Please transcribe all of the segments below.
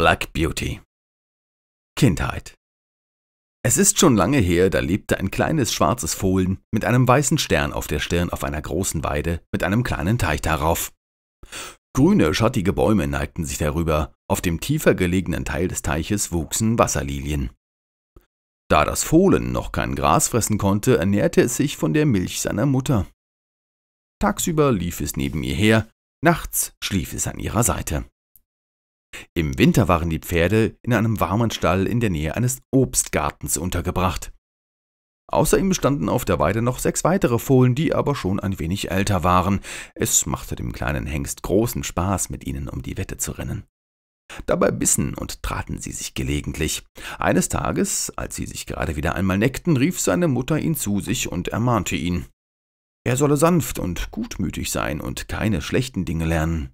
Black Beauty Kindheit Es ist schon lange her, da lebte ein kleines schwarzes Fohlen mit einem weißen Stern auf der Stirn auf einer großen Weide mit einem kleinen Teich darauf. Grüne, schattige Bäume neigten sich darüber, auf dem tiefer gelegenen Teil des Teiches wuchsen Wasserlilien. Da das Fohlen noch kein Gras fressen konnte, ernährte es sich von der Milch seiner Mutter. Tagsüber lief es neben ihr her, nachts schlief es an ihrer Seite. Im Winter waren die Pferde in einem warmen Stall in der Nähe eines Obstgartens untergebracht. Außer ihm bestanden auf der Weide noch sechs weitere Fohlen, die aber schon ein wenig älter waren. Es machte dem kleinen Hengst großen Spaß, mit ihnen um die Wette zu rennen. Dabei bissen und traten sie sich gelegentlich. Eines Tages, als sie sich gerade wieder einmal neckten, rief seine Mutter ihn zu sich und ermahnte ihn. Er solle sanft und gutmütig sein und keine schlechten Dinge lernen.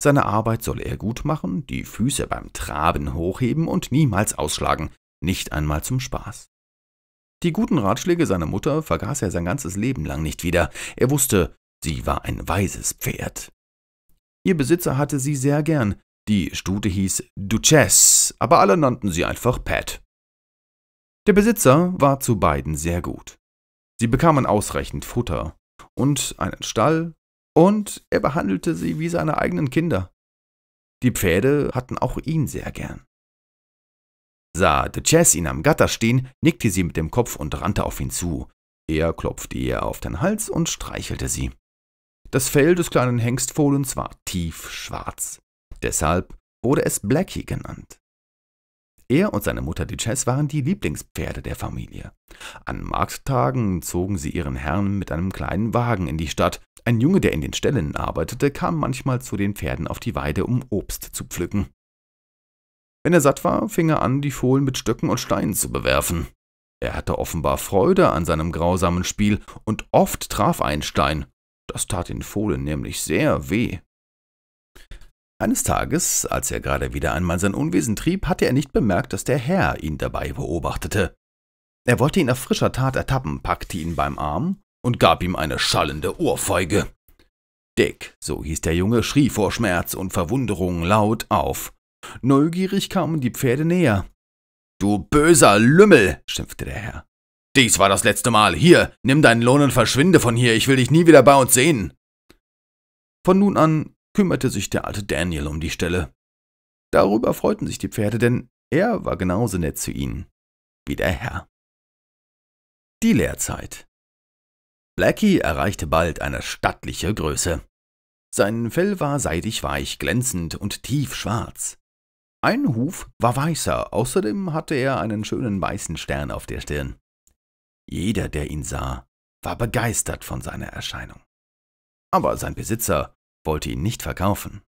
Seine Arbeit soll er gut machen, die Füße beim Traben hochheben und niemals ausschlagen, nicht einmal zum Spaß. Die guten Ratschläge seiner Mutter vergaß er sein ganzes Leben lang nicht wieder. Er wusste, sie war ein weises Pferd. Ihr Besitzer hatte sie sehr gern. Die Stute hieß Duchess, aber alle nannten sie einfach Pat. Der Besitzer war zu beiden sehr gut. Sie bekamen ausreichend Futter und einen Stall, und er behandelte sie wie seine eigenen Kinder. Die Pferde hatten auch ihn sehr gern. Sah de Chess ihn am Gatter stehen, nickte sie mit dem Kopf und rannte auf ihn zu. Er klopfte ihr auf den Hals und streichelte sie. Das Fell des kleinen Hengstfohlens war tiefschwarz. Deshalb wurde es Blackie genannt. Er und seine Mutter Duchess waren die Lieblingspferde der Familie. An Markttagen zogen sie ihren Herrn mit einem kleinen Wagen in die Stadt, ein Junge, der in den Ställen arbeitete, kam manchmal zu den Pferden auf die Weide, um Obst zu pflücken. Wenn er satt war, fing er an, die Fohlen mit Stöcken und Steinen zu bewerfen. Er hatte offenbar Freude an seinem grausamen Spiel, und oft traf ein Stein. Das tat den Fohlen nämlich sehr weh. Eines Tages, als er gerade wieder einmal sein Unwesen trieb, hatte er nicht bemerkt, dass der Herr ihn dabei beobachtete. Er wollte ihn auf frischer Tat ertappen, packte ihn beim Arm und gab ihm eine schallende Ohrfeige. Dick, so hieß der Junge, schrie vor Schmerz und Verwunderung laut auf. Neugierig kamen die Pferde näher. Du böser Lümmel, schimpfte der Herr. Dies war das letzte Mal. Hier, nimm deinen Lohn und verschwinde von hier. Ich will dich nie wieder bei uns sehen. Von nun an kümmerte sich der alte Daniel um die Stelle. Darüber freuten sich die Pferde, denn er war genauso nett zu ihnen wie der Herr. Die Lehrzeit. Blackie erreichte bald eine stattliche Größe. Sein Fell war seidig weich, glänzend und tiefschwarz. Ein Huf war weißer, außerdem hatte er einen schönen weißen Stern auf der Stirn. Jeder, der ihn sah, war begeistert von seiner Erscheinung. Aber sein Besitzer wollte ihn nicht verkaufen.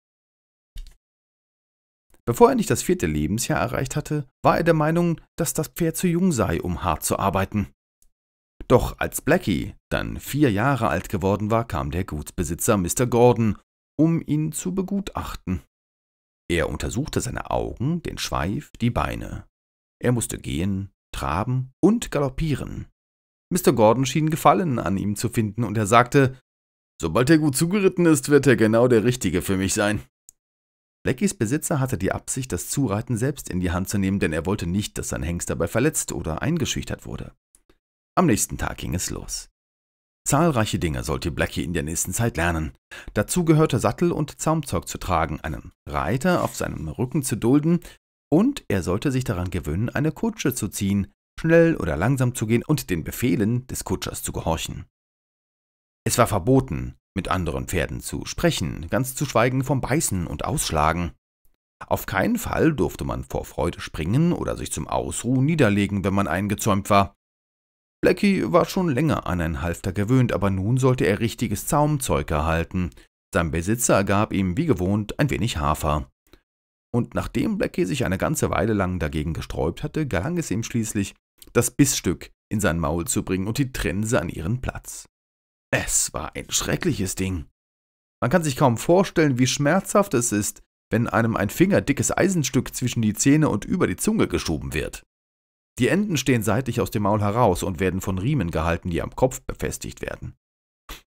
Bevor er nicht das vierte Lebensjahr erreicht hatte, war er der Meinung, dass das Pferd zu jung sei, um hart zu arbeiten. Doch als Blackie dann vier Jahre alt geworden war, kam der Gutsbesitzer Mr. Gordon, um ihn zu begutachten. Er untersuchte seine Augen, den Schweif, die Beine. Er musste gehen, traben und galoppieren. Mr. Gordon schien Gefallen an ihm zu finden und er sagte: Sobald er gut zugeritten ist, wird er genau der Richtige für mich sein. Blackies Besitzer hatte die Absicht, das Zureiten selbst in die Hand zu nehmen, denn er wollte nicht, dass sein Hengst dabei verletzt oder eingeschüchtert wurde. Am nächsten Tag ging es los. Zahlreiche Dinge sollte Blackie in der nächsten Zeit lernen. Dazu gehörte Sattel und Zaumzeug zu tragen, einen Reiter auf seinem Rücken zu dulden und er sollte sich daran gewöhnen, eine Kutsche zu ziehen, schnell oder langsam zu gehen und den Befehlen des Kutschers zu gehorchen. Es war verboten, mit anderen Pferden zu sprechen, ganz zu schweigen vom Beißen und Ausschlagen. Auf keinen Fall durfte man vor Freude springen oder sich zum Ausruhen niederlegen, wenn man eingezäumt war. Blackie war schon länger an ein Halfter gewöhnt, aber nun sollte er richtiges Zaumzeug erhalten. Sein Besitzer gab ihm wie gewohnt ein wenig Hafer. Und nachdem Blackie sich eine ganze Weile lang dagegen gesträubt hatte, gelang es ihm schließlich, das Bissstück in sein Maul zu bringen und die Trense an ihren Platz. Es war ein schreckliches Ding. Man kann sich kaum vorstellen, wie schmerzhaft es ist, wenn einem ein fingerdickes Eisenstück zwischen die Zähne und über die Zunge geschoben wird. Die Enden stehen seitlich aus dem Maul heraus und werden von Riemen gehalten, die am Kopf befestigt werden.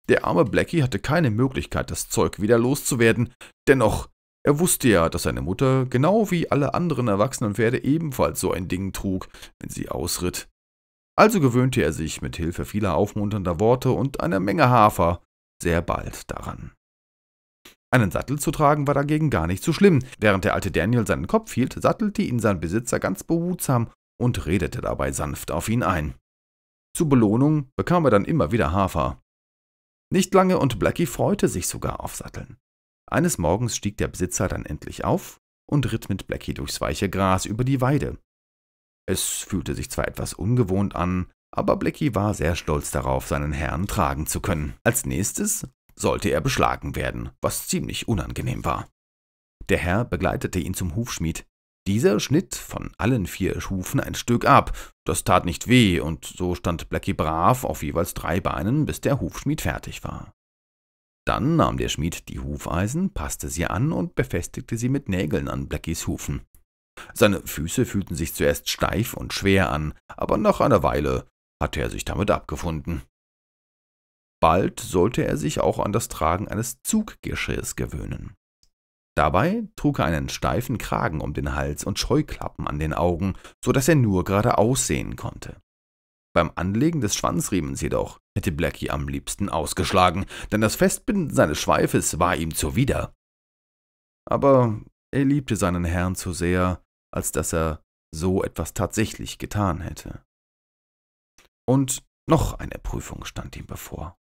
Der arme Blackie hatte keine Möglichkeit, das Zeug wieder loszuwerden, dennoch, er wusste ja, dass seine Mutter, genau wie alle anderen erwachsenen Pferde, ebenfalls so ein Ding trug, wenn sie ausritt. Also gewöhnte er sich mit Hilfe vieler aufmunternder Worte und einer Menge Hafer sehr bald daran. Einen Sattel zu tragen war dagegen gar nicht so schlimm. Während der alte Daniel seinen Kopf hielt, sattelte ihn sein Besitzer ganz behutsam und redete dabei sanft auf ihn ein. Zur Belohnung bekam er dann immer wieder Hafer. Nicht lange und Blackie freute sich sogar auf Satteln. Eines Morgens stieg der Besitzer dann endlich auf und ritt mit Blackie durchs weiche Gras über die Weide. Es fühlte sich zwar etwas ungewohnt an, aber Blackie war sehr stolz darauf, seinen Herrn tragen zu können. Als nächstes sollte er beschlagen werden, was ziemlich unangenehm war. Der Herr begleitete ihn zum Hufschmied, dieser schnitt von allen vier Schufen ein Stück ab. Das tat nicht weh, und so stand Blackie brav auf jeweils drei Beinen, bis der Hufschmied fertig war. Dann nahm der Schmied die Hufeisen, passte sie an und befestigte sie mit Nägeln an Blackies Hufen. Seine Füße fühlten sich zuerst steif und schwer an, aber nach einer Weile hatte er sich damit abgefunden. Bald sollte er sich auch an das Tragen eines Zuggeschirrs gewöhnen. Dabei trug er einen steifen Kragen um den Hals und Scheuklappen an den Augen, so dass er nur geradeaus sehen konnte. Beim Anlegen des Schwanzriemens jedoch hätte Blackie am liebsten ausgeschlagen, denn das Festbinden seines Schweifes war ihm zuwider. Aber er liebte seinen Herrn zu sehr, als dass er so etwas tatsächlich getan hätte. Und noch eine Prüfung stand ihm bevor.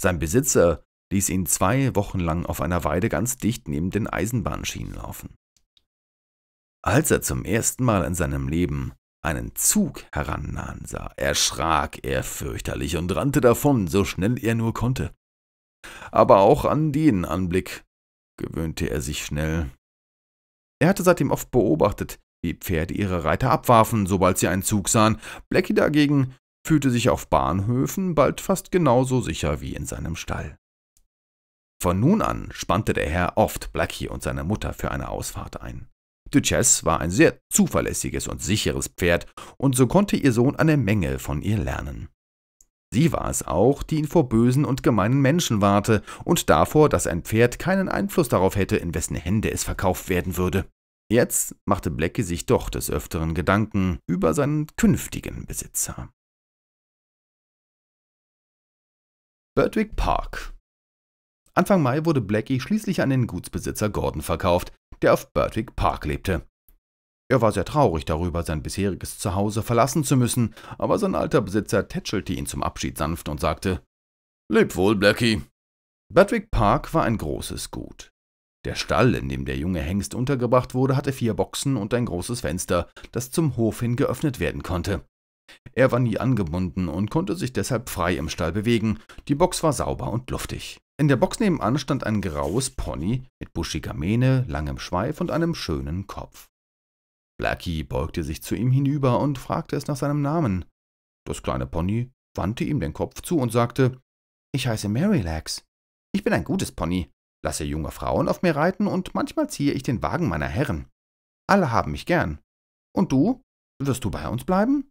Sein Besitzer ließ ihn zwei Wochen lang auf einer Weide ganz dicht neben den Eisenbahnschienen laufen. Als er zum ersten Mal in seinem Leben einen Zug herannahen sah, erschrak er fürchterlich und rannte davon, so schnell er nur konnte. Aber auch an den Anblick gewöhnte er sich schnell. Er hatte seitdem oft beobachtet, wie Pferde ihre Reiter abwarfen, sobald sie einen Zug sahen. Blackie dagegen fühlte sich auf Bahnhöfen bald fast genauso sicher wie in seinem Stall. Von nun an spannte der Herr oft Blackie und seine Mutter für eine Ausfahrt ein. Duchess war ein sehr zuverlässiges und sicheres Pferd, und so konnte ihr Sohn eine Menge von ihr lernen. Sie war es auch, die ihn vor bösen und gemeinen Menschen warte und davor, dass ein Pferd keinen Einfluss darauf hätte, in wessen Hände es verkauft werden würde. Jetzt machte Blackie sich doch des Öfteren Gedanken über seinen künftigen Besitzer. Bertwick Park Anfang Mai wurde Blackie schließlich an den Gutsbesitzer Gordon verkauft, der auf Bertwick Park lebte. Er war sehr traurig darüber, sein bisheriges Zuhause verlassen zu müssen, aber sein alter Besitzer tätschelte ihn zum Abschied sanft und sagte: Leb wohl, Blackie. Bertwick Park war ein großes Gut. Der Stall, in dem der junge Hengst untergebracht wurde, hatte vier Boxen und ein großes Fenster, das zum Hof hin geöffnet werden konnte. Er war nie angebunden und konnte sich deshalb frei im Stall bewegen, die Box war sauber und luftig. In der Box nebenan stand ein graues Pony mit buschiger Mähne, langem Schweif und einem schönen Kopf. Blackie beugte sich zu ihm hinüber und fragte es nach seinem Namen. Das kleine Pony wandte ihm den Kopf zu und sagte, »Ich heiße Merrylegs. Ich bin ein gutes Pony, lasse junge Frauen auf mir reiten und manchmal ziehe ich den Wagen meiner Herren. Alle haben mich gern. Und du? Wirst du bei uns bleiben?«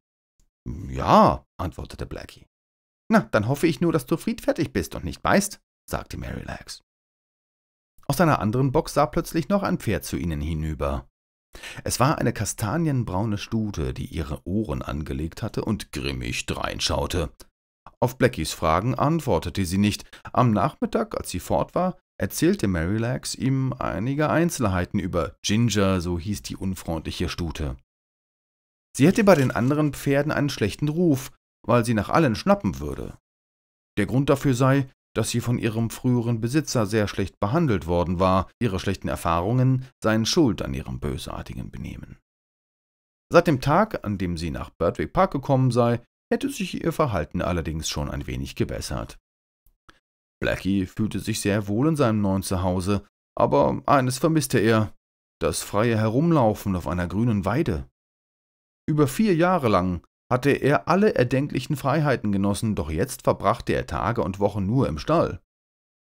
»Ja«, antwortete Blackie. »Na, dann hoffe ich nur, dass du friedfertig bist und nicht beißt.« sagte Merrylegs. Aus einer anderen Box sah plötzlich noch ein Pferd zu ihnen hinüber. Es war eine kastanienbraune Stute, die ihre Ohren angelegt hatte und grimmig dreinschaute. Auf Blackies Fragen antwortete sie nicht. Am Nachmittag, als sie fort war, erzählte Merrylegs ihm einige Einzelheiten über Ginger, so hieß die unfreundliche Stute. Sie hätte bei den anderen Pferden einen schlechten Ruf, weil sie nach allen schnappen würde. Der Grund dafür sei, dass sie von ihrem früheren Besitzer sehr schlecht behandelt worden war, ihre schlechten Erfahrungen seien schuld an ihrem bösartigen Benehmen. Seit dem Tag, an dem sie nach Birdwick Park gekommen sei, hätte sich ihr Verhalten allerdings schon ein wenig gebessert. Blackie fühlte sich sehr wohl in seinem neuen Zuhause, aber eines vermisste er, das freie Herumlaufen auf einer grünen Weide. Über vier Jahre lang hatte er alle erdenklichen Freiheiten genossen, doch jetzt verbrachte er Tage und Wochen nur im Stall.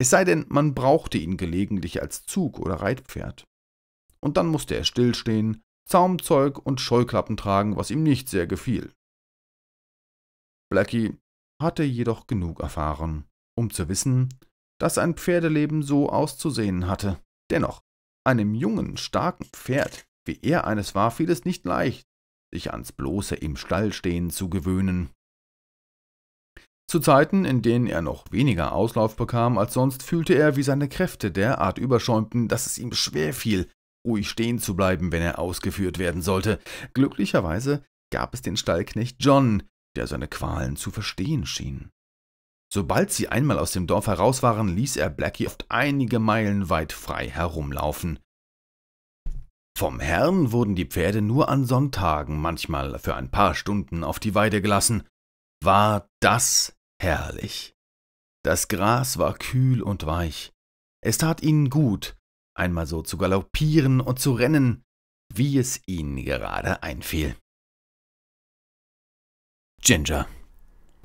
Es sei denn, man brauchte ihn gelegentlich als Zug oder Reitpferd. Und dann musste er stillstehen, Zaumzeug und Scheuklappen tragen, was ihm nicht sehr gefiel. Blackie hatte jedoch genug erfahren, um zu wissen, dass ein Pferdeleben so auszusehen hatte. Dennoch, einem jungen, starken Pferd, wie er eines war, fiel es nicht leicht, sich ans bloße im Stall stehen zu gewöhnen. Zu Zeiten, in denen er noch weniger Auslauf bekam als sonst, fühlte er, wie seine Kräfte derart überschäumten, dass es ihm schwer fiel, ruhig stehen zu bleiben, wenn er ausgeführt werden sollte. Glücklicherweise gab es den Stallknecht John, der seine Qualen zu verstehen schien. Sobald sie einmal aus dem Dorf heraus waren, ließ er Blackie oft einige Meilen weit frei herumlaufen. Vom Herrn wurden die Pferde nur an Sonntagen manchmal für ein paar Stunden auf die Weide gelassen. War das herrlich! Das Gras war kühl und weich. Es tat ihnen gut, einmal so zu galoppieren und zu rennen, wie es ihnen gerade einfiel. Ginger.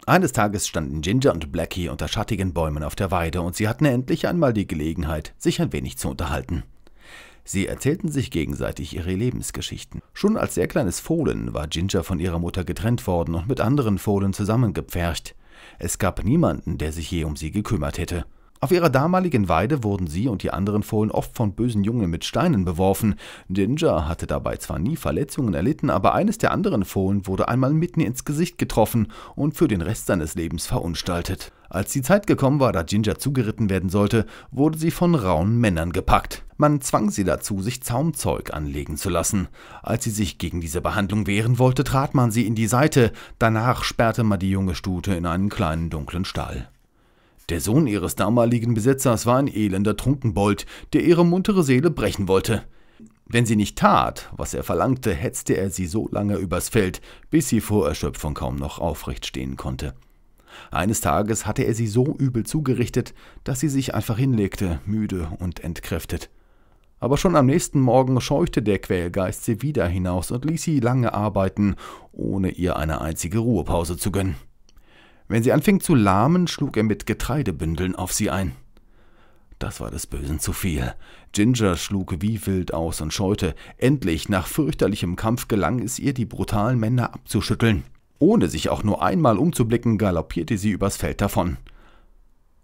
Eines Tages standen Ginger und Blackie unter schattigen Bäumen auf der Weide und sie hatten endlich einmal die Gelegenheit, sich ein wenig zu unterhalten. Sie erzählten sich gegenseitig ihre Lebensgeschichten. Schon als sehr kleines Fohlen war Ginger von ihrer Mutter getrennt worden und mit anderen Fohlen zusammengepfercht. Es gab niemanden, der sich je um sie gekümmert hätte. Auf ihrer damaligen Weide wurden sie und die anderen Fohlen oft von bösen Jungen mit Steinen beworfen. Ginger hatte dabei zwar nie Verletzungen erlitten, aber eines der anderen Fohlen wurde einmal mitten ins Gesicht getroffen und für den Rest seines Lebens verunstaltet. Als die Zeit gekommen war, da Ginger zugeritten werden sollte, wurde sie von rauen Männern gepackt. Man zwang sie dazu, sich Zaumzeug anlegen zu lassen. Als sie sich gegen diese Behandlung wehren wollte, trat man sie in die Seite. Danach sperrte man die junge Stute in einen kleinen dunklen Stall. Der Sohn ihres damaligen Besitzers war ein elender Trunkenbold, der ihre muntere Seele brechen wollte. Wenn sie nicht tat, was er verlangte, hetzte er sie so lange übers Feld, bis sie vor Erschöpfung kaum noch aufrecht stehen konnte. Eines Tages hatte er sie so übel zugerichtet, dass sie sich einfach hinlegte, müde und entkräftet. Aber schon am nächsten Morgen scheuchte der Quälgeist sie wieder hinaus und ließ sie lange arbeiten, ohne ihr eine einzige Ruhepause zu gönnen. Wenn sie anfing zu lahmen, schlug er mit Getreidebündeln auf sie ein. Das war des Bösen zu viel. Ginger schlug wie wild aus und scheute. Endlich, nach fürchterlichem Kampf, gelang es ihr, die brutalen Männer abzuschütteln. Ohne sich auch nur einmal umzublicken, galoppierte sie übers Feld davon.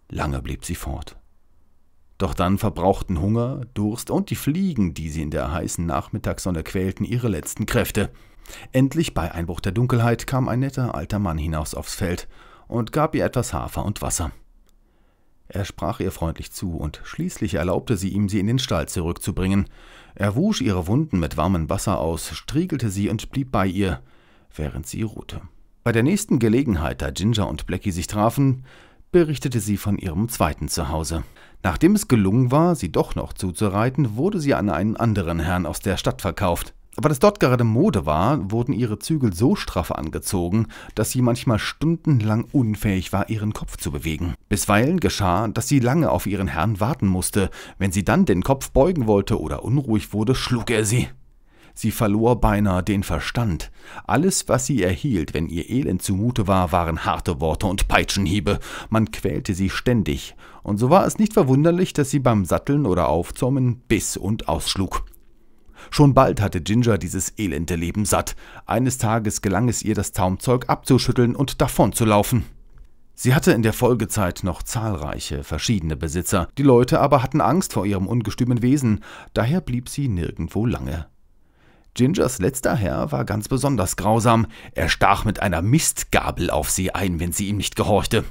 Lange blieb sie fort. Doch dann verbrauchten Hunger, Durst und die Fliegen, die sie in der heißen Nachmittagssonne quälten, ihre letzten Kräfte. Endlich bei Einbruch der Dunkelheit kam ein netter alter Mann hinaus aufs Feld und gab ihr etwas Hafer und Wasser. Er sprach ihr freundlich zu, und schließlich erlaubte sie ihm, sie in den Stall zurückzubringen. Er wusch ihre Wunden mit warmem Wasser aus, striegelte sie und blieb bei ihr, während sie ruhte. Bei der nächsten Gelegenheit, da Ginger und Blackie sich trafen, berichtete sie von ihrem zweiten Zuhause. Nachdem es gelungen war, sie doch noch zuzureiten, wurde sie an einen anderen Herrn aus der Stadt verkauft. Weil es dort gerade Mode war, wurden ihre Zügel so straff angezogen, dass sie manchmal stundenlang unfähig war, ihren Kopf zu bewegen. Bisweilen geschah, dass sie lange auf ihren Herrn warten musste. Wenn sie dann den Kopf beugen wollte oder unruhig wurde, schlug er sie. Sie verlor beinahe den Verstand. Alles, was sie erhielt, wenn ihr Elend zumute war, waren harte Worte und Peitschenhiebe. Man quälte sie ständig. Und so war es nicht verwunderlich, dass sie beim Satteln oder Aufzäumen biss und ausschlug. Schon bald hatte Ginger dieses elende Leben satt. Eines Tages gelang es ihr, das Taumzeug abzuschütteln und davonzulaufen. Sie hatte in der Folgezeit noch zahlreiche verschiedene Besitzer, die Leute aber hatten Angst vor ihrem ungestümen Wesen, daher blieb sie nirgendwo lange. Gingers letzter Herr war ganz besonders grausam, er stach mit einer Mistgabel auf sie ein, wenn sie ihm nicht gehorchte.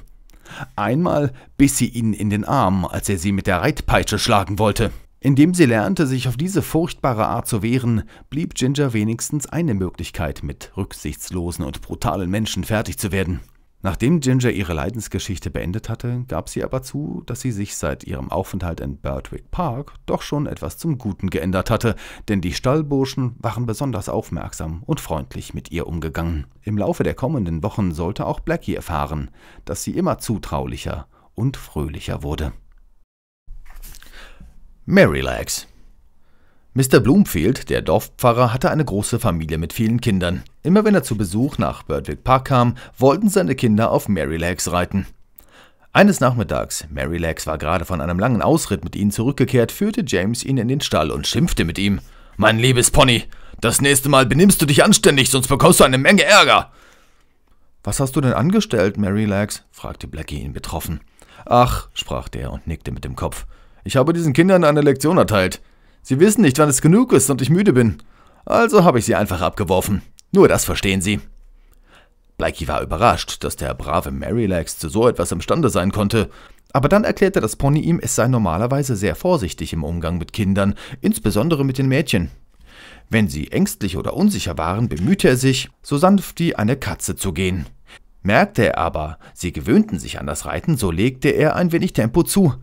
Einmal biss sie ihn in den Arm, als er sie mit der Reitpeitsche schlagen wollte. Indem sie lernte, sich auf diese furchtbare Art zu wehren, blieb Ginger wenigstens eine Möglichkeit, mit rücksichtslosen und brutalen Menschen fertig zu werden. Nachdem Ginger ihre Leidensgeschichte beendet hatte, gab sie aber zu, dass sie sich seit ihrem Aufenthalt in Birdwick Park doch schon etwas zum Guten geändert hatte, denn die Stallburschen waren besonders aufmerksam und freundlich mit ihr umgegangen. Im Laufe der kommenden Wochen sollte auch Blackie erfahren, dass sie immer zutraulicher und fröhlicher wurde. Merrylegs. Mr. Bloomfield, der Dorfpfarrer, hatte eine große Familie mit vielen Kindern. Immer wenn er zu Besuch nach Birdwick Park kam, wollten seine Kinder auf Merrylegs reiten. Eines Nachmittags, Merrylegs war gerade von einem langen Ausritt mit ihnen zurückgekehrt, führte James ihn in den Stall und schimpfte mit ihm. Mein liebes Pony, das nächste Mal benimmst du dich anständig, sonst bekommst du eine Menge Ärger. Was hast du denn angestellt, Merrylegs? fragte Blackie ihn betroffen. Ach, sprach der und nickte mit dem Kopf. Ich habe diesen Kindern eine Lektion erteilt. Sie wissen nicht, wann es genug ist und ich müde bin. Also habe ich sie einfach abgeworfen. Nur das verstehen sie. Blakey war überrascht, dass der brave Merrylegs zu so etwas imstande sein konnte. Aber dann erklärte das Pony ihm, es sei normalerweise sehr vorsichtig im Umgang mit Kindern, insbesondere mit den Mädchen. Wenn sie ängstlich oder unsicher waren, bemühte er sich, so sanft wie eine Katze zu gehen. Merkte er aber, sie gewöhnten sich an das Reiten, so legte er ein wenig Tempo zu.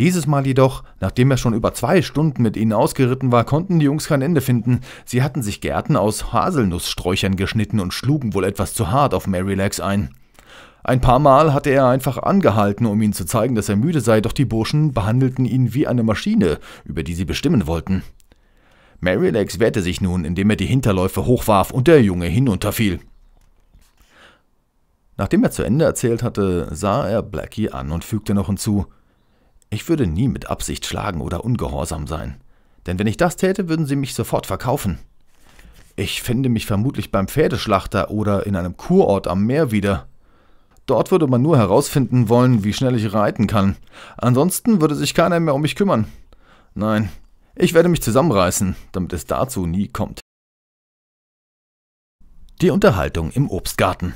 Dieses Mal jedoch, nachdem er schon über zwei Stunden mit ihnen ausgeritten war, konnten die Jungs kein Ende finden. Sie hatten sich Gärten aus Haselnusssträuchern geschnitten und schlugen wohl etwas zu hart auf Merrylegs ein. Ein paar Mal hatte er einfach angehalten, um ihnen zu zeigen, dass er müde sei, doch die Burschen behandelten ihn wie eine Maschine, über die sie bestimmen wollten. Merrylegs wehrte sich nun, indem er die Hinterläufe hochwarf und der Junge hinunterfiel. Nachdem er zu Ende erzählt hatte, sah er Blackie an und fügte noch hinzu – ich würde nie mit Absicht schlagen oder ungehorsam sein. Denn wenn ich das täte, würden sie mich sofort verkaufen. Ich fände mich vermutlich beim Pferdeschlachter oder in einem Kurort am Meer wieder. Dort würde man nur herausfinden wollen, wie schnell ich reiten kann. Ansonsten würde sich keiner mehr um mich kümmern. Nein, ich werde mich zusammenreißen, damit es dazu nie kommt. Die Unterhaltung im Obstgarten.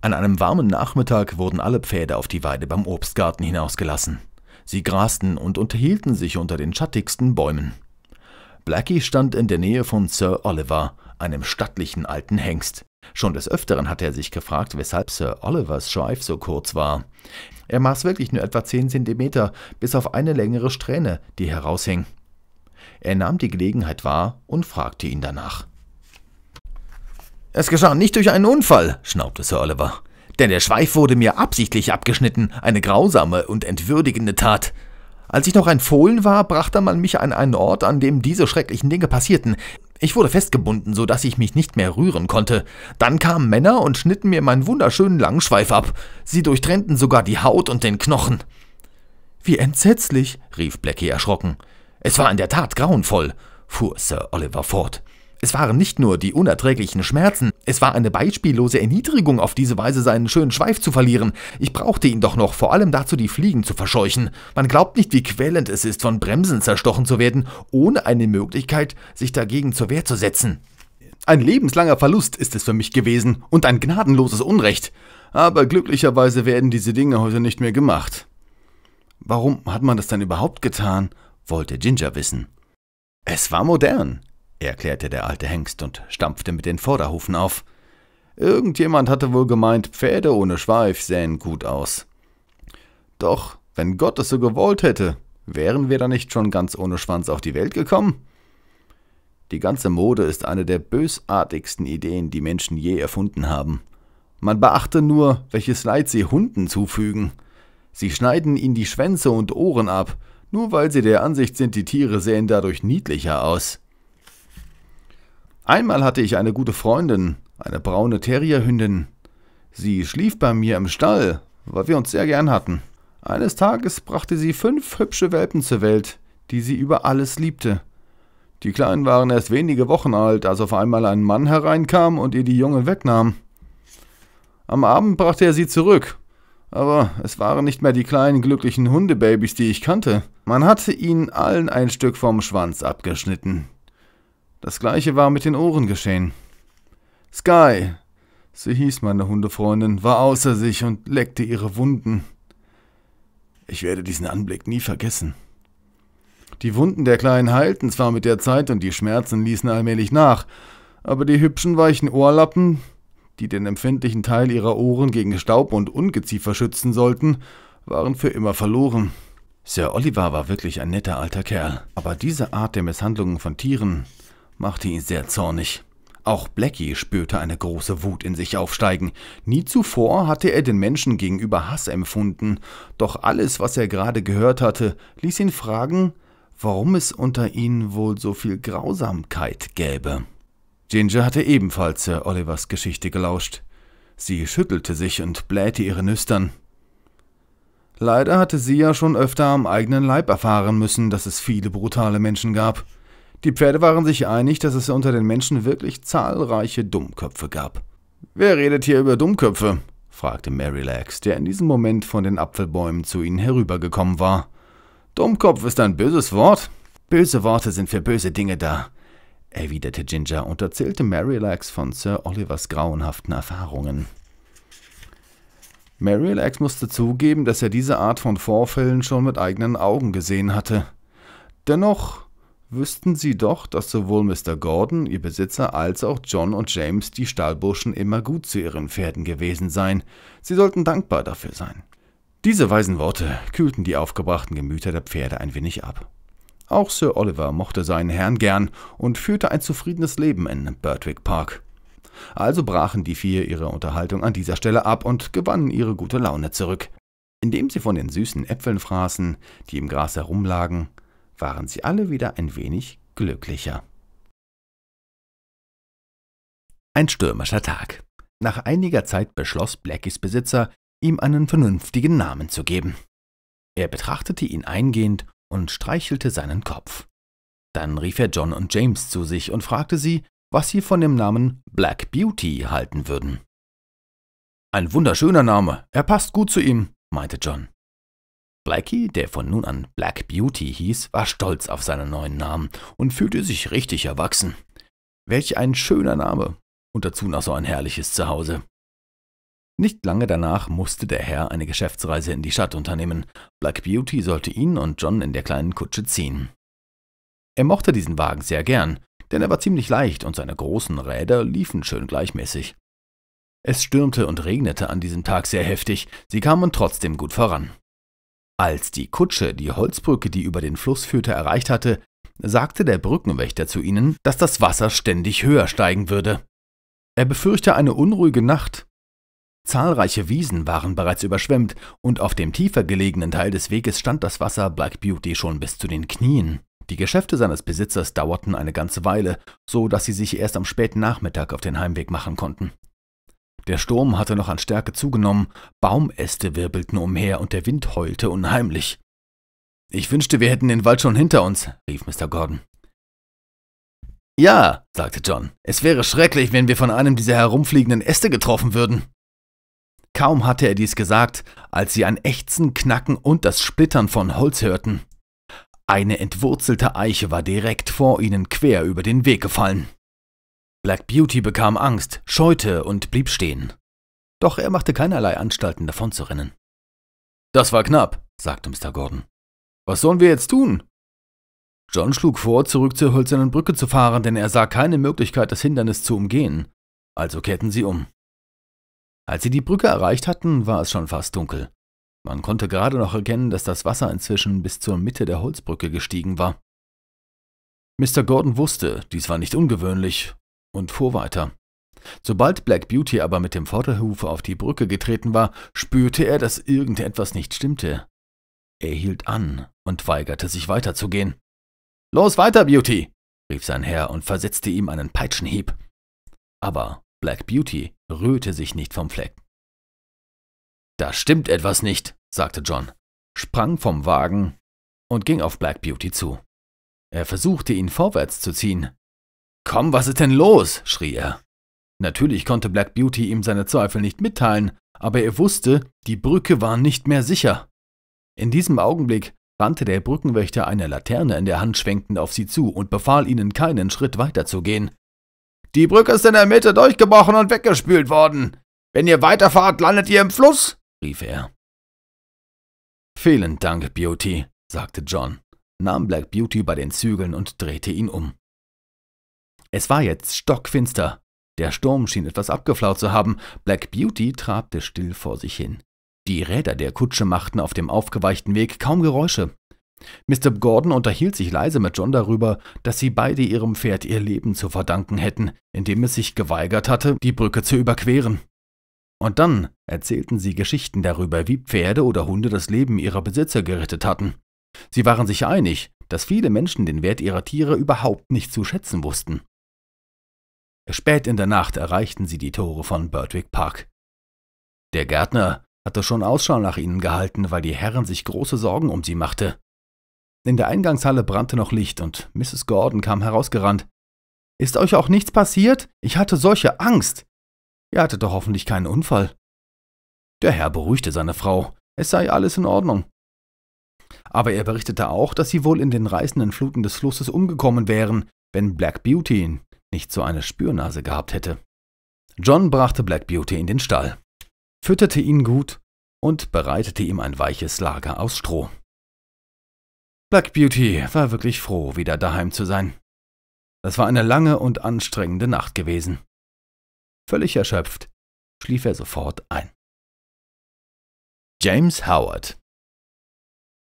An einem warmen Nachmittag wurden alle Pferde auf die Weide beim Obstgarten hinausgelassen. Sie grasten und unterhielten sich unter den schattigsten Bäumen. Blackie stand in der Nähe von Sir Oliver, einem stattlichen alten Hengst. Schon des Öfteren hatte er sich gefragt, weshalb Sir Olivers Schweif so kurz war. Er maß wirklich nur etwa zehn Zentimeter, bis auf eine längere Strähne, die heraushing. Er nahm die Gelegenheit wahr und fragte ihn danach. Es geschah nicht durch einen Unfall, schnaubte Sir Oliver. Denn der Schweif wurde mir absichtlich abgeschnitten, eine grausame und entwürdigende Tat. Als ich noch ein Fohlen war, brachte man mich an einen Ort, an dem diese schrecklichen Dinge passierten. Ich wurde festgebunden, so dass ich mich nicht mehr rühren konnte. Dann kamen Männer und schnitten mir meinen wunderschönen langen Schweif ab. Sie durchtrennten sogar die Haut und den Knochen. Wie entsetzlich, rief Blackie erschrocken. Es war in der Tat grauenvoll, fuhr Sir Oliver fort. Es waren nicht nur die unerträglichen Schmerzen, es war eine beispiellose Erniedrigung, auf diese Weise seinen schönen Schweif zu verlieren. Ich brauchte ihn doch noch, vor allem dazu, die Fliegen zu verscheuchen. Man glaubt nicht, wie quälend es ist, von Bremsen zerstochen zu werden, ohne eine Möglichkeit, sich dagegen zur Wehr zu setzen. Ein lebenslanger Verlust ist es für mich gewesen und ein gnadenloses Unrecht. Aber glücklicherweise werden diese Dinge heute nicht mehr gemacht. Warum hat man das dann überhaupt getan? wollte Ginger wissen. Es war modern erklärte der alte Hengst und stampfte mit den Vorderhufen auf. Irgendjemand hatte wohl gemeint, Pferde ohne Schweif sähen gut aus. Doch, wenn Gott es so gewollt hätte, wären wir da nicht schon ganz ohne Schwanz auf die Welt gekommen? Die ganze Mode ist eine der bösartigsten Ideen, die Menschen je erfunden haben. Man beachte nur, welches Leid sie Hunden zufügen. Sie schneiden ihnen die Schwänze und Ohren ab, nur weil sie der Ansicht sind, die Tiere sehen dadurch niedlicher aus. Einmal hatte ich eine gute Freundin, eine braune Terrierhündin. Sie schlief bei mir im Stall, weil wir uns sehr gern hatten. Eines Tages brachte sie fünf hübsche Welpen zur Welt, die sie über alles liebte. Die Kleinen waren erst wenige Wochen alt, als auf einmal ein Mann hereinkam und ihr die Jungen wegnahm. Am Abend brachte er sie zurück, aber es waren nicht mehr die kleinen glücklichen Hundebabys, die ich kannte. Man hatte ihnen allen ein Stück vom Schwanz abgeschnitten. Das gleiche war mit den Ohren geschehen. Sky, so hieß meine Hundefreundin, war außer sich und leckte ihre Wunden. Ich werde diesen Anblick nie vergessen. Die Wunden der Kleinen heilten zwar mit der Zeit und die Schmerzen ließen allmählich nach, aber die hübschen weichen Ohrlappen, die den empfindlichen Teil ihrer Ohren gegen Staub und Ungeziefer schützen sollten, waren für immer verloren. Sir Oliver war wirklich ein netter alter Kerl, aber diese Art der Misshandlungen von Tieren machte ihn sehr zornig. Auch Blackie spürte eine große Wut in sich aufsteigen. Nie zuvor hatte er den Menschen gegenüber Hass empfunden, doch alles, was er gerade gehört hatte, ließ ihn fragen, warum es unter ihnen wohl so viel Grausamkeit gäbe. Ginger hatte ebenfalls Sir äh, Olivers Geschichte gelauscht. Sie schüttelte sich und blähte ihre Nüstern. Leider hatte sie ja schon öfter am eigenen Leib erfahren müssen, dass es viele brutale Menschen gab. Die Pferde waren sich einig, dass es unter den Menschen wirklich zahlreiche Dummköpfe gab. Wer redet hier über Dummköpfe? fragte Merrylegs, der in diesem Moment von den Apfelbäumen zu ihnen herübergekommen war. Dummkopf ist ein böses Wort. Böse Worte sind für böse Dinge da, erwiderte Ginger und erzählte Merrylegs von Sir Olivers grauenhaften Erfahrungen. Merrylegs musste zugeben, dass er diese Art von Vorfällen schon mit eigenen Augen gesehen hatte. Dennoch wüssten sie doch, dass sowohl Mr. Gordon, ihr Besitzer, als auch John und James, die Stahlburschen, immer gut zu ihren Pferden gewesen seien. Sie sollten dankbar dafür sein. Diese weisen Worte kühlten die aufgebrachten Gemüter der Pferde ein wenig ab. Auch Sir Oliver mochte seinen Herrn gern und führte ein zufriedenes Leben in Birdwick Park. Also brachen die vier ihre Unterhaltung an dieser Stelle ab und gewannen ihre gute Laune zurück. Indem sie von den süßen Äpfeln fraßen, die im Gras herumlagen, waren sie alle wieder ein wenig glücklicher. Ein stürmischer Tag. Nach einiger Zeit beschloss Blackies Besitzer, ihm einen vernünftigen Namen zu geben. Er betrachtete ihn eingehend und streichelte seinen Kopf. Dann rief er John und James zu sich und fragte sie, was sie von dem Namen Black Beauty halten würden. Ein wunderschöner Name, er passt gut zu ihm, meinte John. Blackie, der von nun an Black Beauty hieß, war stolz auf seinen neuen Namen und fühlte sich richtig erwachsen. Welch ein schöner Name und dazu noch so ein herrliches Zuhause. Nicht lange danach musste der Herr eine Geschäftsreise in die Stadt unternehmen. Black Beauty sollte ihn und John in der kleinen Kutsche ziehen. Er mochte diesen Wagen sehr gern, denn er war ziemlich leicht und seine großen Räder liefen schön gleichmäßig. Es stürmte und regnete an diesem Tag sehr heftig, sie kamen trotzdem gut voran. Als die Kutsche die Holzbrücke, die über den Fluss führte, erreicht hatte, sagte der Brückenwächter zu ihnen, dass das Wasser ständig höher steigen würde. Er befürchte eine unruhige Nacht. Zahlreiche Wiesen waren bereits überschwemmt und auf dem tiefer gelegenen Teil des Weges stand das Wasser Black Beauty schon bis zu den Knien. Die Geschäfte seines Besitzers dauerten eine ganze Weile, so dass sie sich erst am späten Nachmittag auf den Heimweg machen konnten. Der Sturm hatte noch an Stärke zugenommen, Baumäste wirbelten umher und der Wind heulte unheimlich. Ich wünschte, wir hätten den Wald schon hinter uns, rief Mr. Gordon. Ja, sagte John, es wäre schrecklich, wenn wir von einem dieser herumfliegenden Äste getroffen würden. Kaum hatte er dies gesagt, als sie ein Ächzen, Knacken und das Splittern von Holz hörten. Eine entwurzelte Eiche war direkt vor ihnen quer über den Weg gefallen. Black Beauty bekam Angst, scheute und blieb stehen. Doch er machte keinerlei Anstalten davonzurennen. Das war knapp, sagte Mr. Gordon. Was sollen wir jetzt tun? John schlug vor, zurück zur hölzernen Brücke zu fahren, denn er sah keine Möglichkeit, das Hindernis zu umgehen. Also kehrten sie um. Als sie die Brücke erreicht hatten, war es schon fast dunkel. Man konnte gerade noch erkennen, dass das Wasser inzwischen bis zur Mitte der Holzbrücke gestiegen war. Mr. Gordon wusste, dies war nicht ungewöhnlich, und fuhr weiter. Sobald Black Beauty aber mit dem Vorderhufe auf die Brücke getreten war, spürte er, dass irgendetwas nicht stimmte. Er hielt an und weigerte sich weiterzugehen. Los weiter, Beauty! rief sein Herr und versetzte ihm einen Peitschenhieb. Aber Black Beauty rührte sich nicht vom Fleck. Da stimmt etwas nicht, sagte John, sprang vom Wagen und ging auf Black Beauty zu. Er versuchte ihn vorwärts zu ziehen, Komm, was ist denn los? schrie er. Natürlich konnte Black Beauty ihm seine Zweifel nicht mitteilen, aber er wusste, die Brücke war nicht mehr sicher. In diesem Augenblick rannte der Brückenwächter eine Laterne in der Hand schwenkend auf sie zu und befahl ihnen, keinen Schritt weiterzugehen. Die Brücke ist in der Mitte durchgebrochen und weggespült worden. Wenn ihr weiterfahrt, landet ihr im Fluss, rief er. Vielen Dank, Beauty, sagte John, nahm Black Beauty bei den Zügeln und drehte ihn um. Es war jetzt stockfinster. Der Sturm schien etwas abgeflaut zu haben. Black Beauty trabte still vor sich hin. Die Räder der Kutsche machten auf dem aufgeweichten Weg kaum Geräusche. Mr. Gordon unterhielt sich leise mit John darüber, dass sie beide ihrem Pferd ihr Leben zu verdanken hätten, indem es sich geweigert hatte, die Brücke zu überqueren. Und dann erzählten sie Geschichten darüber, wie Pferde oder Hunde das Leben ihrer Besitzer gerettet hatten. Sie waren sich einig, dass viele Menschen den Wert ihrer Tiere überhaupt nicht zu schätzen wussten. Spät in der Nacht erreichten sie die Tore von Birdwick Park. Der Gärtner hatte schon Ausschau nach ihnen gehalten, weil die Herren sich große Sorgen um sie machte. In der Eingangshalle brannte noch Licht und Mrs. Gordon kam herausgerannt. Ist euch auch nichts passiert? Ich hatte solche Angst. Ihr hattet doch hoffentlich keinen Unfall. Der Herr beruhigte seine Frau. Es sei alles in Ordnung. Aber er berichtete auch, dass sie wohl in den reißenden Fluten des Flusses umgekommen wären, wenn Black Beauty nicht so eine Spürnase gehabt hätte. John brachte Black Beauty in den Stall, fütterte ihn gut und bereitete ihm ein weiches Lager aus Stroh. Black Beauty war wirklich froh, wieder daheim zu sein. Es war eine lange und anstrengende Nacht gewesen. Völlig erschöpft schlief er sofort ein. James Howard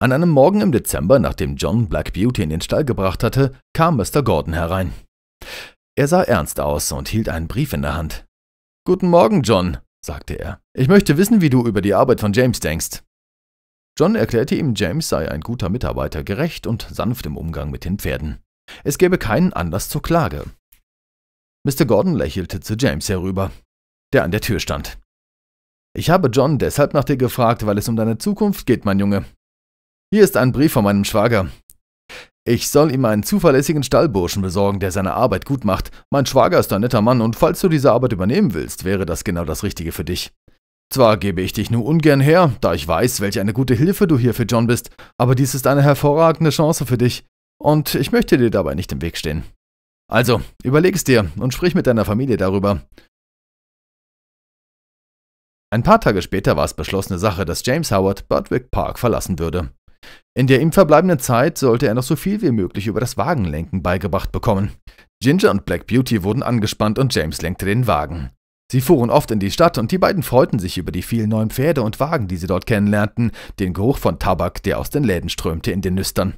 An einem Morgen im Dezember, nachdem John Black Beauty in den Stall gebracht hatte, kam Mr. Gordon herein. Er sah ernst aus und hielt einen Brief in der Hand. Guten Morgen, John, sagte er. Ich möchte wissen, wie du über die Arbeit von James denkst. John erklärte ihm, James sei ein guter Mitarbeiter, gerecht und sanft im Umgang mit den Pferden. Es gäbe keinen Anlass zur Klage. Mr. Gordon lächelte zu James herüber, der an der Tür stand. Ich habe John deshalb nach dir gefragt, weil es um deine Zukunft geht, mein Junge. Hier ist ein Brief von meinem Schwager. Ich soll ihm einen zuverlässigen Stallburschen besorgen, der seine Arbeit gut macht. Mein Schwager ist ein netter Mann und falls du diese Arbeit übernehmen willst, wäre das genau das Richtige für dich. Zwar gebe ich dich nur ungern her, da ich weiß, welch eine gute Hilfe du hier für John bist, aber dies ist eine hervorragende Chance für dich und ich möchte dir dabei nicht im Weg stehen. Also, überleg es dir und sprich mit deiner Familie darüber. Ein paar Tage später war es beschlossene Sache, dass James Howard Budwick Park verlassen würde. In der ihm verbleibenden Zeit sollte er noch so viel wie möglich über das Wagenlenken beigebracht bekommen. Ginger und Black Beauty wurden angespannt und James lenkte den Wagen. Sie fuhren oft in die Stadt und die beiden freuten sich über die vielen neuen Pferde und Wagen, die sie dort kennenlernten, den Geruch von Tabak, der aus den Läden strömte, in den Nüstern.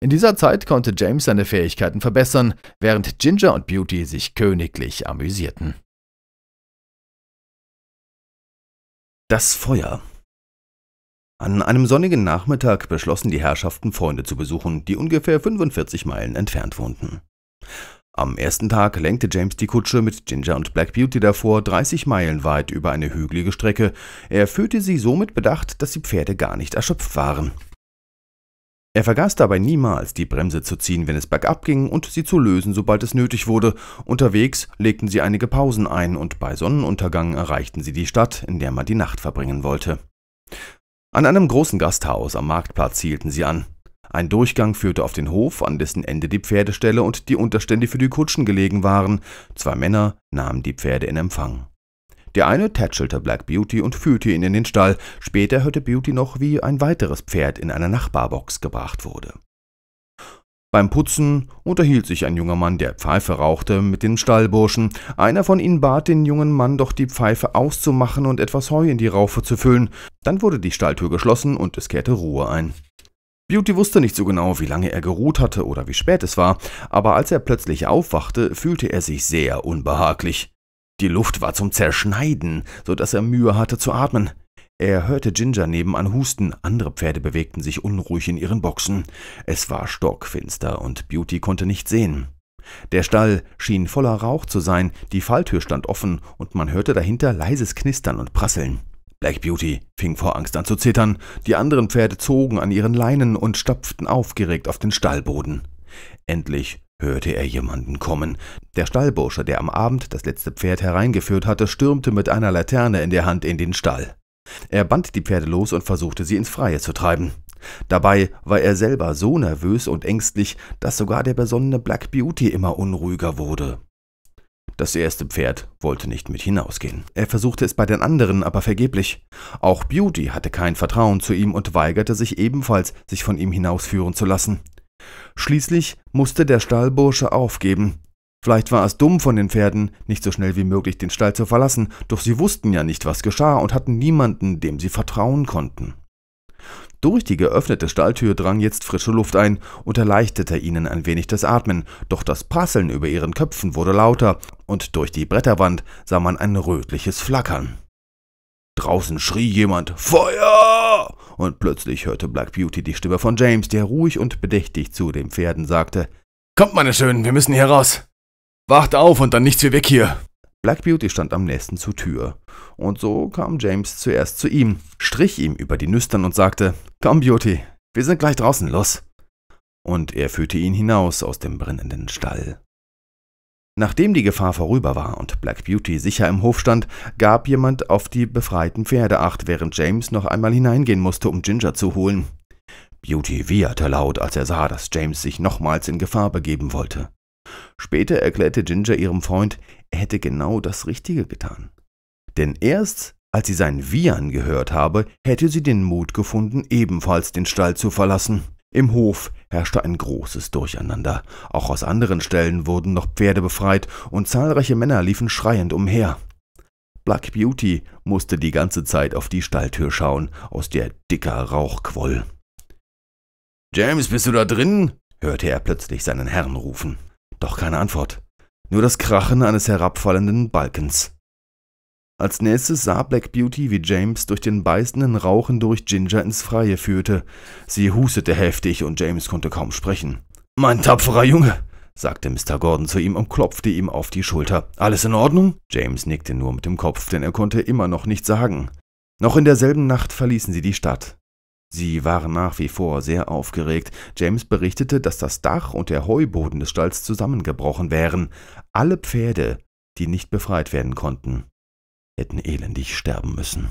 In dieser Zeit konnte James seine Fähigkeiten verbessern, während Ginger und Beauty sich königlich amüsierten. Das Feuer an einem sonnigen Nachmittag beschlossen die Herrschaften, Freunde zu besuchen, die ungefähr 45 Meilen entfernt wohnten. Am ersten Tag lenkte James die Kutsche mit Ginger und Black Beauty davor 30 Meilen weit über eine hügelige Strecke. Er führte sie so mit Bedacht, dass die Pferde gar nicht erschöpft waren. Er vergaß dabei niemals, die Bremse zu ziehen, wenn es bergab ging, und sie zu lösen, sobald es nötig wurde. Unterwegs legten sie einige Pausen ein, und bei Sonnenuntergang erreichten sie die Stadt, in der man die Nacht verbringen wollte. An einem großen Gasthaus am Marktplatz hielten sie an. Ein Durchgang führte auf den Hof, an dessen Ende die Pferdeställe und die Unterstände für die Kutschen gelegen waren. Zwei Männer nahmen die Pferde in Empfang. Der eine tätschelte Black Beauty und führte ihn in den Stall. Später hörte Beauty noch, wie ein weiteres Pferd in einer Nachbarbox gebracht wurde. Beim Putzen unterhielt sich ein junger Mann, der Pfeife rauchte, mit den Stallburschen. Einer von ihnen bat den jungen Mann doch, die Pfeife auszumachen und etwas Heu in die Raufe zu füllen. Dann wurde die Stalltür geschlossen und es kehrte Ruhe ein. Beauty wusste nicht so genau, wie lange er geruht hatte oder wie spät es war, aber als er plötzlich aufwachte, fühlte er sich sehr unbehaglich. Die Luft war zum Zerschneiden, so dass er Mühe hatte zu atmen. Er hörte Ginger nebenan husten, andere Pferde bewegten sich unruhig in ihren Boxen. Es war stockfinster und Beauty konnte nicht sehen. Der Stall schien voller Rauch zu sein, die Falltür stand offen und man hörte dahinter leises Knistern und Prasseln. Black Beauty fing vor Angst an zu zittern, die anderen Pferde zogen an ihren Leinen und stapften aufgeregt auf den Stallboden. Endlich hörte er jemanden kommen. Der Stallbursche, der am Abend das letzte Pferd hereingeführt hatte, stürmte mit einer Laterne in der Hand in den Stall. Er band die Pferde los und versuchte sie ins Freie zu treiben. Dabei war er selber so nervös und ängstlich, dass sogar der besonnene Black Beauty immer unruhiger wurde. Das erste Pferd wollte nicht mit hinausgehen. Er versuchte es bei den anderen, aber vergeblich. Auch Beauty hatte kein Vertrauen zu ihm und weigerte sich ebenfalls, sich von ihm hinausführen zu lassen. Schließlich musste der Stallbursche aufgeben. Vielleicht war es dumm von den Pferden, nicht so schnell wie möglich den Stall zu verlassen, doch sie wussten ja nicht, was geschah und hatten niemanden, dem sie vertrauen konnten. Durch die geöffnete Stalltür drang jetzt frische Luft ein und erleichterte ihnen ein wenig das Atmen, doch das Prasseln über ihren Köpfen wurde lauter, und durch die Bretterwand sah man ein rötliches Flackern. Draußen schrie jemand Feuer! Und plötzlich hörte Black Beauty die Stimme von James, der ruhig und bedächtig zu den Pferden sagte Kommt, meine Schönen, wir müssen hier raus. Wacht auf und dann nichts wie weg hier. Black Beauty stand am nächsten zur Tür. Und so kam James zuerst zu ihm, strich ihm über die Nüstern und sagte, Komm Beauty, wir sind gleich draußen, los. Und er führte ihn hinaus aus dem brennenden Stall. Nachdem die Gefahr vorüber war und Black Beauty sicher im Hof stand, gab jemand auf die befreiten Pferde acht, während James noch einmal hineingehen musste, um Ginger zu holen. Beauty wieherte laut, als er sah, dass James sich nochmals in Gefahr begeben wollte. Später erklärte Ginger ihrem Freund, er hätte genau das Richtige getan. Denn erst als sie sein Wiehern gehört habe, hätte sie den Mut gefunden, ebenfalls den Stall zu verlassen. Im Hof herrschte ein großes Durcheinander. Auch aus anderen Ställen wurden noch Pferde befreit und zahlreiche Männer liefen schreiend umher. Black Beauty musste die ganze Zeit auf die Stalltür schauen, aus der dicker Rauch quoll. James, bist du da drin? hörte er plötzlich seinen Herrn rufen. Doch keine Antwort. Nur das Krachen eines herabfallenden Balkens. Als nächstes sah Black Beauty, wie James durch den beißenden Rauchen durch Ginger ins Freie führte. Sie hustete heftig und James konnte kaum sprechen. Mein tapferer Junge, sagte Mr. Gordon zu ihm und klopfte ihm auf die Schulter. Alles in Ordnung? James nickte nur mit dem Kopf, denn er konnte immer noch nichts sagen. Noch in derselben Nacht verließen sie die Stadt. Sie waren nach wie vor sehr aufgeregt. James berichtete, dass das Dach und der Heuboden des Stalls zusammengebrochen wären. Alle Pferde, die nicht befreit werden konnten, hätten elendig sterben müssen.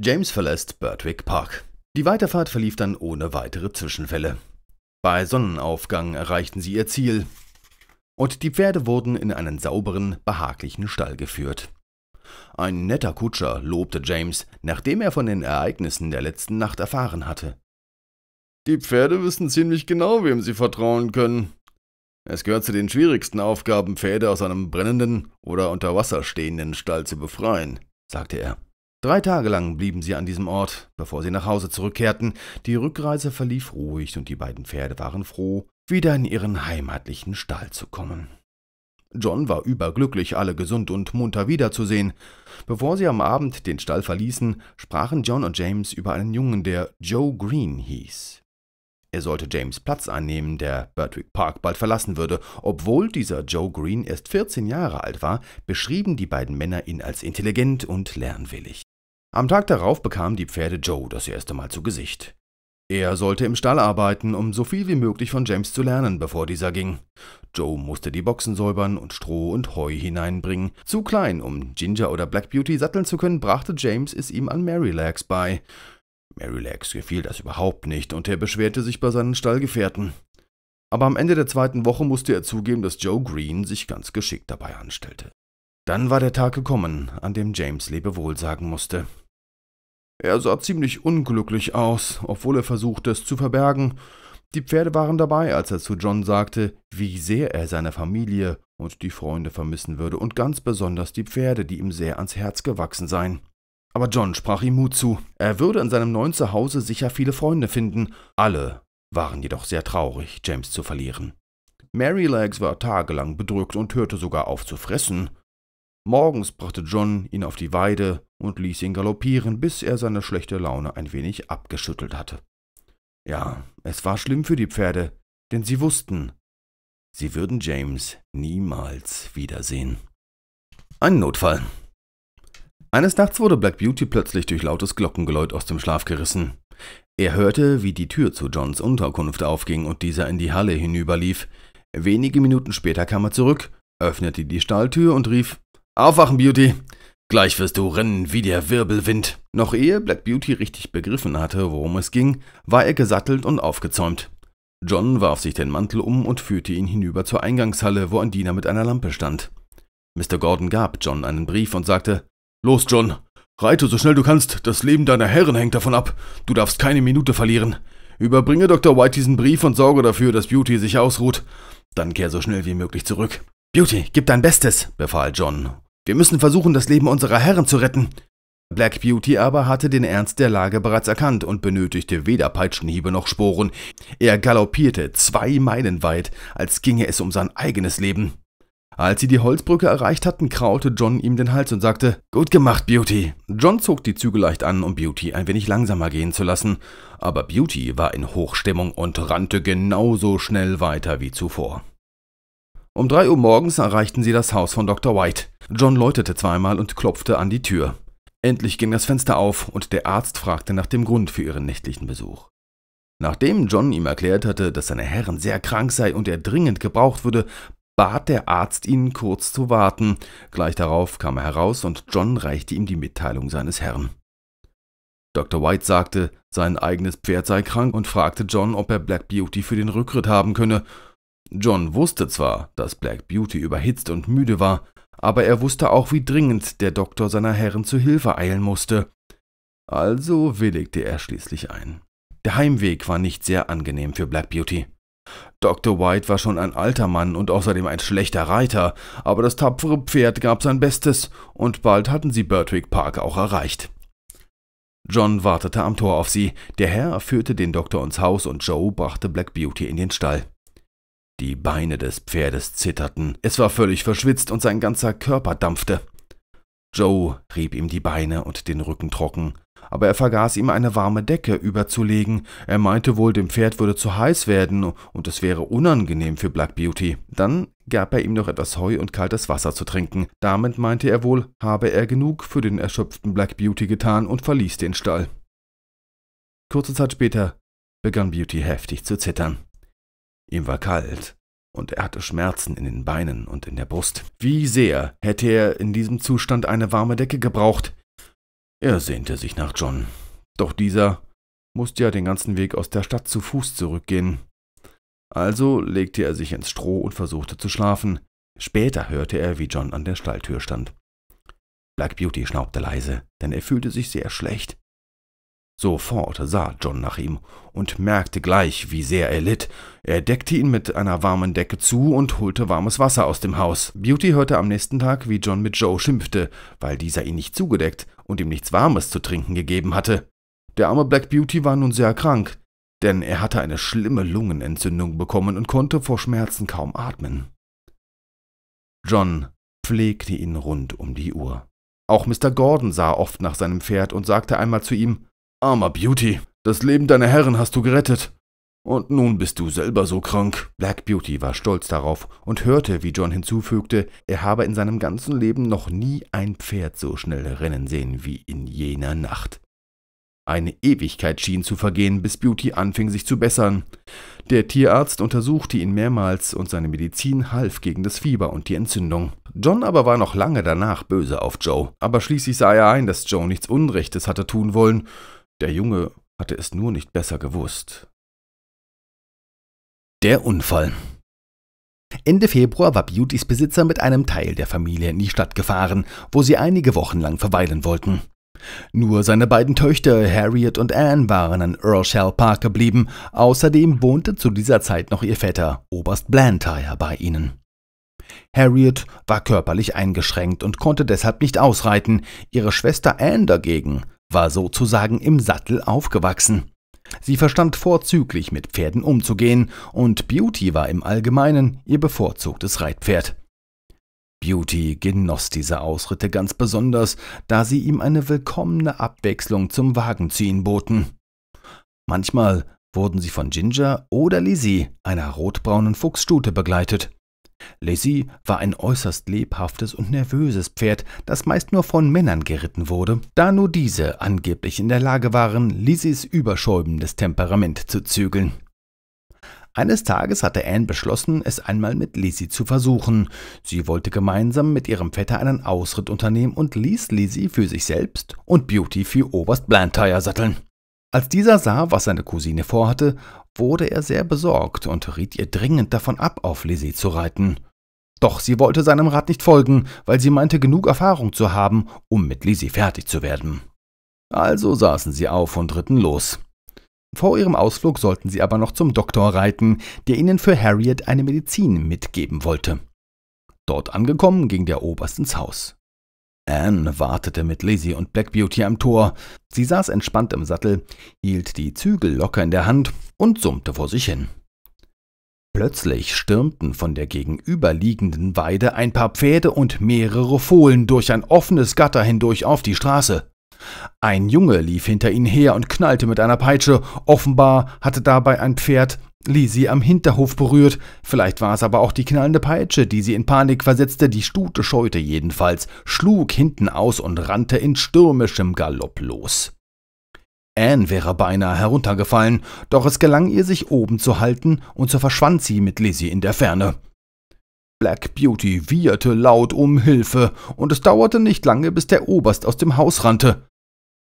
James verlässt Bertwick Park. Die Weiterfahrt verlief dann ohne weitere Zwischenfälle. Bei Sonnenaufgang erreichten sie ihr Ziel, und die Pferde wurden in einen sauberen, behaglichen Stall geführt. Ein netter Kutscher, lobte James, nachdem er von den Ereignissen der letzten Nacht erfahren hatte. Die Pferde wissen ziemlich genau, wem sie vertrauen können. Es gehört zu den schwierigsten Aufgaben, Pferde aus einem brennenden oder unter Wasser stehenden Stall zu befreien, sagte er. Drei Tage lang blieben sie an diesem Ort, bevor sie nach Hause zurückkehrten. Die Rückreise verlief ruhig und die beiden Pferde waren froh, wieder in ihren heimatlichen Stall zu kommen. John war überglücklich, alle gesund und munter wiederzusehen. Bevor sie am Abend den Stall verließen, sprachen John und James über einen Jungen, der Joe Green hieß. Er sollte James Platz annehmen, der Bertwick Park bald verlassen würde. Obwohl dieser Joe Green erst 14 Jahre alt war, beschrieben die beiden Männer ihn als intelligent und lernwillig. Am Tag darauf bekamen die Pferde Joe das erste Mal zu Gesicht. Er sollte im Stall arbeiten, um so viel wie möglich von James zu lernen, bevor dieser ging. Joe musste die Boxen säubern und Stroh und Heu hineinbringen. Zu klein, um Ginger oder Black Beauty satteln zu können, brachte James es ihm an Merrylegs bei. Merrylegs gefiel das überhaupt nicht und er beschwerte sich bei seinen Stallgefährten. Aber am Ende der zweiten Woche musste er zugeben, dass Joe Green sich ganz geschickt dabei anstellte. Dann war der Tag gekommen, an dem James Lebewohl sagen musste. Er sah ziemlich unglücklich aus, obwohl er versuchte es zu verbergen. Die Pferde waren dabei, als er zu John sagte, wie sehr er seine Familie und die Freunde vermissen würde und ganz besonders die Pferde, die ihm sehr ans Herz gewachsen seien. Aber John sprach ihm Mut zu. Er würde in seinem neuen Zuhause sicher viele Freunde finden. Alle waren jedoch sehr traurig, James zu verlieren. Merrylegs war tagelang bedrückt und hörte sogar auf zu fressen. Morgens brachte John ihn auf die Weide und ließ ihn galoppieren, bis er seine schlechte Laune ein wenig abgeschüttelt hatte. Ja, es war schlimm für die Pferde, denn sie wussten, sie würden James niemals wiedersehen. Ein Notfall. Eines Nachts wurde Black Beauty plötzlich durch lautes Glockengeläut aus dem Schlaf gerissen. Er hörte, wie die Tür zu Johns Unterkunft aufging und dieser in die Halle hinüberlief. Wenige Minuten später kam er zurück, öffnete die Stahltür und rief Aufwachen, Beauty! Gleich wirst du rennen wie der Wirbelwind. Noch ehe Black Beauty richtig begriffen hatte, worum es ging, war er gesattelt und aufgezäumt. John warf sich den Mantel um und führte ihn hinüber zur Eingangshalle, wo ein Diener mit einer Lampe stand. Mr. Gordon gab John einen Brief und sagte: Los, John, reite so schnell du kannst, das Leben deiner Herren hängt davon ab, du darfst keine Minute verlieren. Überbringe Dr. White diesen Brief und sorge dafür, dass Beauty sich ausruht. Dann kehr so schnell wie möglich zurück. Beauty, gib dein Bestes, befahl John wir müssen versuchen, das Leben unserer Herren zu retten. Black Beauty aber hatte den Ernst der Lage bereits erkannt und benötigte weder Peitschenhiebe noch Sporen. Er galoppierte zwei Meilen weit, als ginge es um sein eigenes Leben. Als sie die Holzbrücke erreicht hatten, kraute John ihm den Hals und sagte, Gut gemacht, Beauty. John zog die Zügel leicht an, um Beauty ein wenig langsamer gehen zu lassen, aber Beauty war in Hochstimmung und rannte genauso schnell weiter wie zuvor. Um drei Uhr morgens erreichten sie das Haus von Dr. White. John läutete zweimal und klopfte an die Tür. Endlich ging das Fenster auf und der Arzt fragte nach dem Grund für ihren nächtlichen Besuch. Nachdem John ihm erklärt hatte, dass seine Herren sehr krank sei und er dringend gebraucht würde, bat der Arzt ihn kurz zu warten. Gleich darauf kam er heraus und John reichte ihm die Mitteilung seines Herrn. Dr. White sagte, sein eigenes Pferd sei krank und fragte John, ob er Black Beauty für den Rückritt haben könne, John wusste zwar, dass Black Beauty überhitzt und müde war, aber er wusste auch, wie dringend der Doktor seiner Herren zu Hilfe eilen musste. Also willigte er schließlich ein. Der Heimweg war nicht sehr angenehm für Black Beauty. Dr. White war schon ein alter Mann und außerdem ein schlechter Reiter, aber das tapfere Pferd gab sein Bestes und bald hatten sie Bertwick Park auch erreicht. John wartete am Tor auf sie. Der Herr führte den Doktor ins Haus und Joe brachte Black Beauty in den Stall. Die Beine des Pferdes zitterten, es war völlig verschwitzt und sein ganzer Körper dampfte. Joe rieb ihm die Beine und den Rücken trocken, aber er vergaß ihm eine warme Decke überzulegen, er meinte wohl, dem Pferd würde zu heiß werden und es wäre unangenehm für Black Beauty. Dann gab er ihm noch etwas Heu und kaltes Wasser zu trinken, damit meinte er wohl, habe er genug für den erschöpften Black Beauty getan und verließ den Stall. Kurze Zeit später begann Beauty heftig zu zittern. Ihm war kalt, und er hatte Schmerzen in den Beinen und in der Brust. Wie sehr hätte er in diesem Zustand eine warme Decke gebraucht? Er sehnte sich nach John, doch dieser musste ja den ganzen Weg aus der Stadt zu Fuß zurückgehen. Also legte er sich ins Stroh und versuchte zu schlafen. Später hörte er, wie John an der Stalltür stand. Black Beauty schnaubte leise, denn er fühlte sich sehr schlecht. Sofort sah John nach ihm und merkte gleich, wie sehr er litt. Er deckte ihn mit einer warmen Decke zu und holte warmes Wasser aus dem Haus. Beauty hörte am nächsten Tag, wie John mit Joe schimpfte, weil dieser ihn nicht zugedeckt und ihm nichts Warmes zu trinken gegeben hatte. Der arme Black Beauty war nun sehr krank, denn er hatte eine schlimme Lungenentzündung bekommen und konnte vor Schmerzen kaum atmen. John pflegte ihn rund um die Uhr. Auch Mr. Gordon sah oft nach seinem Pferd und sagte einmal zu ihm, Armer Beauty, das Leben deiner Herren hast du gerettet. Und nun bist du selber so krank. Black Beauty war stolz darauf und hörte, wie John hinzufügte, er habe in seinem ganzen Leben noch nie ein Pferd so schnell rennen sehen wie in jener Nacht. Eine Ewigkeit schien zu vergehen, bis Beauty anfing sich zu bessern. Der Tierarzt untersuchte ihn mehrmals und seine Medizin half gegen das Fieber und die Entzündung. John aber war noch lange danach böse auf Joe, aber schließlich sah er ein, dass Joe nichts Unrechtes hatte tun wollen der Junge hatte es nur nicht besser gewusst. Der Unfall. Ende Februar war Beautys Besitzer mit einem Teil der Familie in die Stadt gefahren, wo sie einige Wochen lang verweilen wollten. Nur seine beiden Töchter Harriet und Anne waren in Earlshall Park geblieben, außerdem wohnte zu dieser Zeit noch ihr Vetter, Oberst Blantyre, bei ihnen. Harriet war körperlich eingeschränkt und konnte deshalb nicht ausreiten, ihre Schwester Anne dagegen war sozusagen im Sattel aufgewachsen. Sie verstand vorzüglich mit Pferden umzugehen und Beauty war im Allgemeinen ihr bevorzugtes Reitpferd. Beauty genoss diese Ausritte ganz besonders, da sie ihm eine willkommene Abwechslung zum Wagenziehen boten. Manchmal wurden sie von Ginger oder Lizzie, einer rotbraunen Fuchsstute, begleitet. Lizzie war ein äußerst lebhaftes und nervöses Pferd, das meist nur von Männern geritten wurde. Da nur diese angeblich in der Lage waren, Lizzies überschäumendes Temperament zu zügeln. Eines Tages hatte Anne beschlossen, es einmal mit Lizzie zu versuchen. Sie wollte gemeinsam mit ihrem Vetter einen Ausritt unternehmen und ließ Lizzie für sich selbst und Beauty für Oberst Blantyre satteln. Als dieser sah, was seine Cousine vorhatte, wurde er sehr besorgt und riet ihr dringend davon ab, auf Lizzie zu reiten. Doch sie wollte seinem Rat nicht folgen, weil sie meinte, genug Erfahrung zu haben, um mit Lizzie fertig zu werden. Also saßen sie auf und ritten los. Vor ihrem Ausflug sollten sie aber noch zum Doktor reiten, der ihnen für Harriet eine Medizin mitgeben wollte. Dort angekommen, ging der Oberst ins Haus. Anne wartete mit Lizzie und Black Beauty am Tor. Sie saß entspannt im Sattel, hielt die Zügel locker in der Hand und summte vor sich hin. Plötzlich stürmten von der gegenüberliegenden Weide ein paar Pferde und mehrere Fohlen durch ein offenes Gatter hindurch auf die Straße. Ein Junge lief hinter ihnen her und knallte mit einer Peitsche. Offenbar hatte dabei ein Pferd Lisi am Hinterhof berührt. Vielleicht war es aber auch die knallende Peitsche, die sie in Panik versetzte. Die Stute scheute jedenfalls, schlug hinten aus und rannte in stürmischem Galopp los. Anne wäre beinahe heruntergefallen, doch es gelang ihr, sich oben zu halten, und so verschwand sie mit Lizzie in der Ferne. Black Beauty wieherte laut um Hilfe, und es dauerte nicht lange, bis der Oberst aus dem Haus rannte.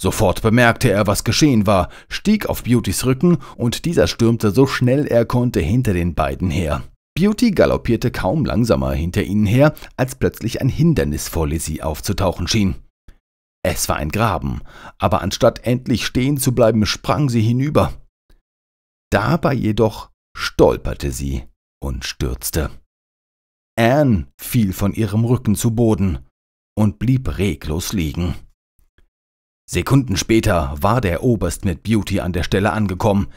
Sofort bemerkte er, was geschehen war, stieg auf Beautys Rücken, und dieser stürmte so schnell er konnte hinter den beiden her. Beauty galoppierte kaum langsamer hinter ihnen her, als plötzlich ein Hindernis vor Lizzie aufzutauchen schien. Es war ein Graben, aber anstatt endlich stehen zu bleiben, sprang sie hinüber. Dabei jedoch stolperte sie und stürzte. Anne fiel von ihrem Rücken zu Boden und blieb reglos liegen. Sekunden später war der Oberst mit Beauty an der Stelle angekommen.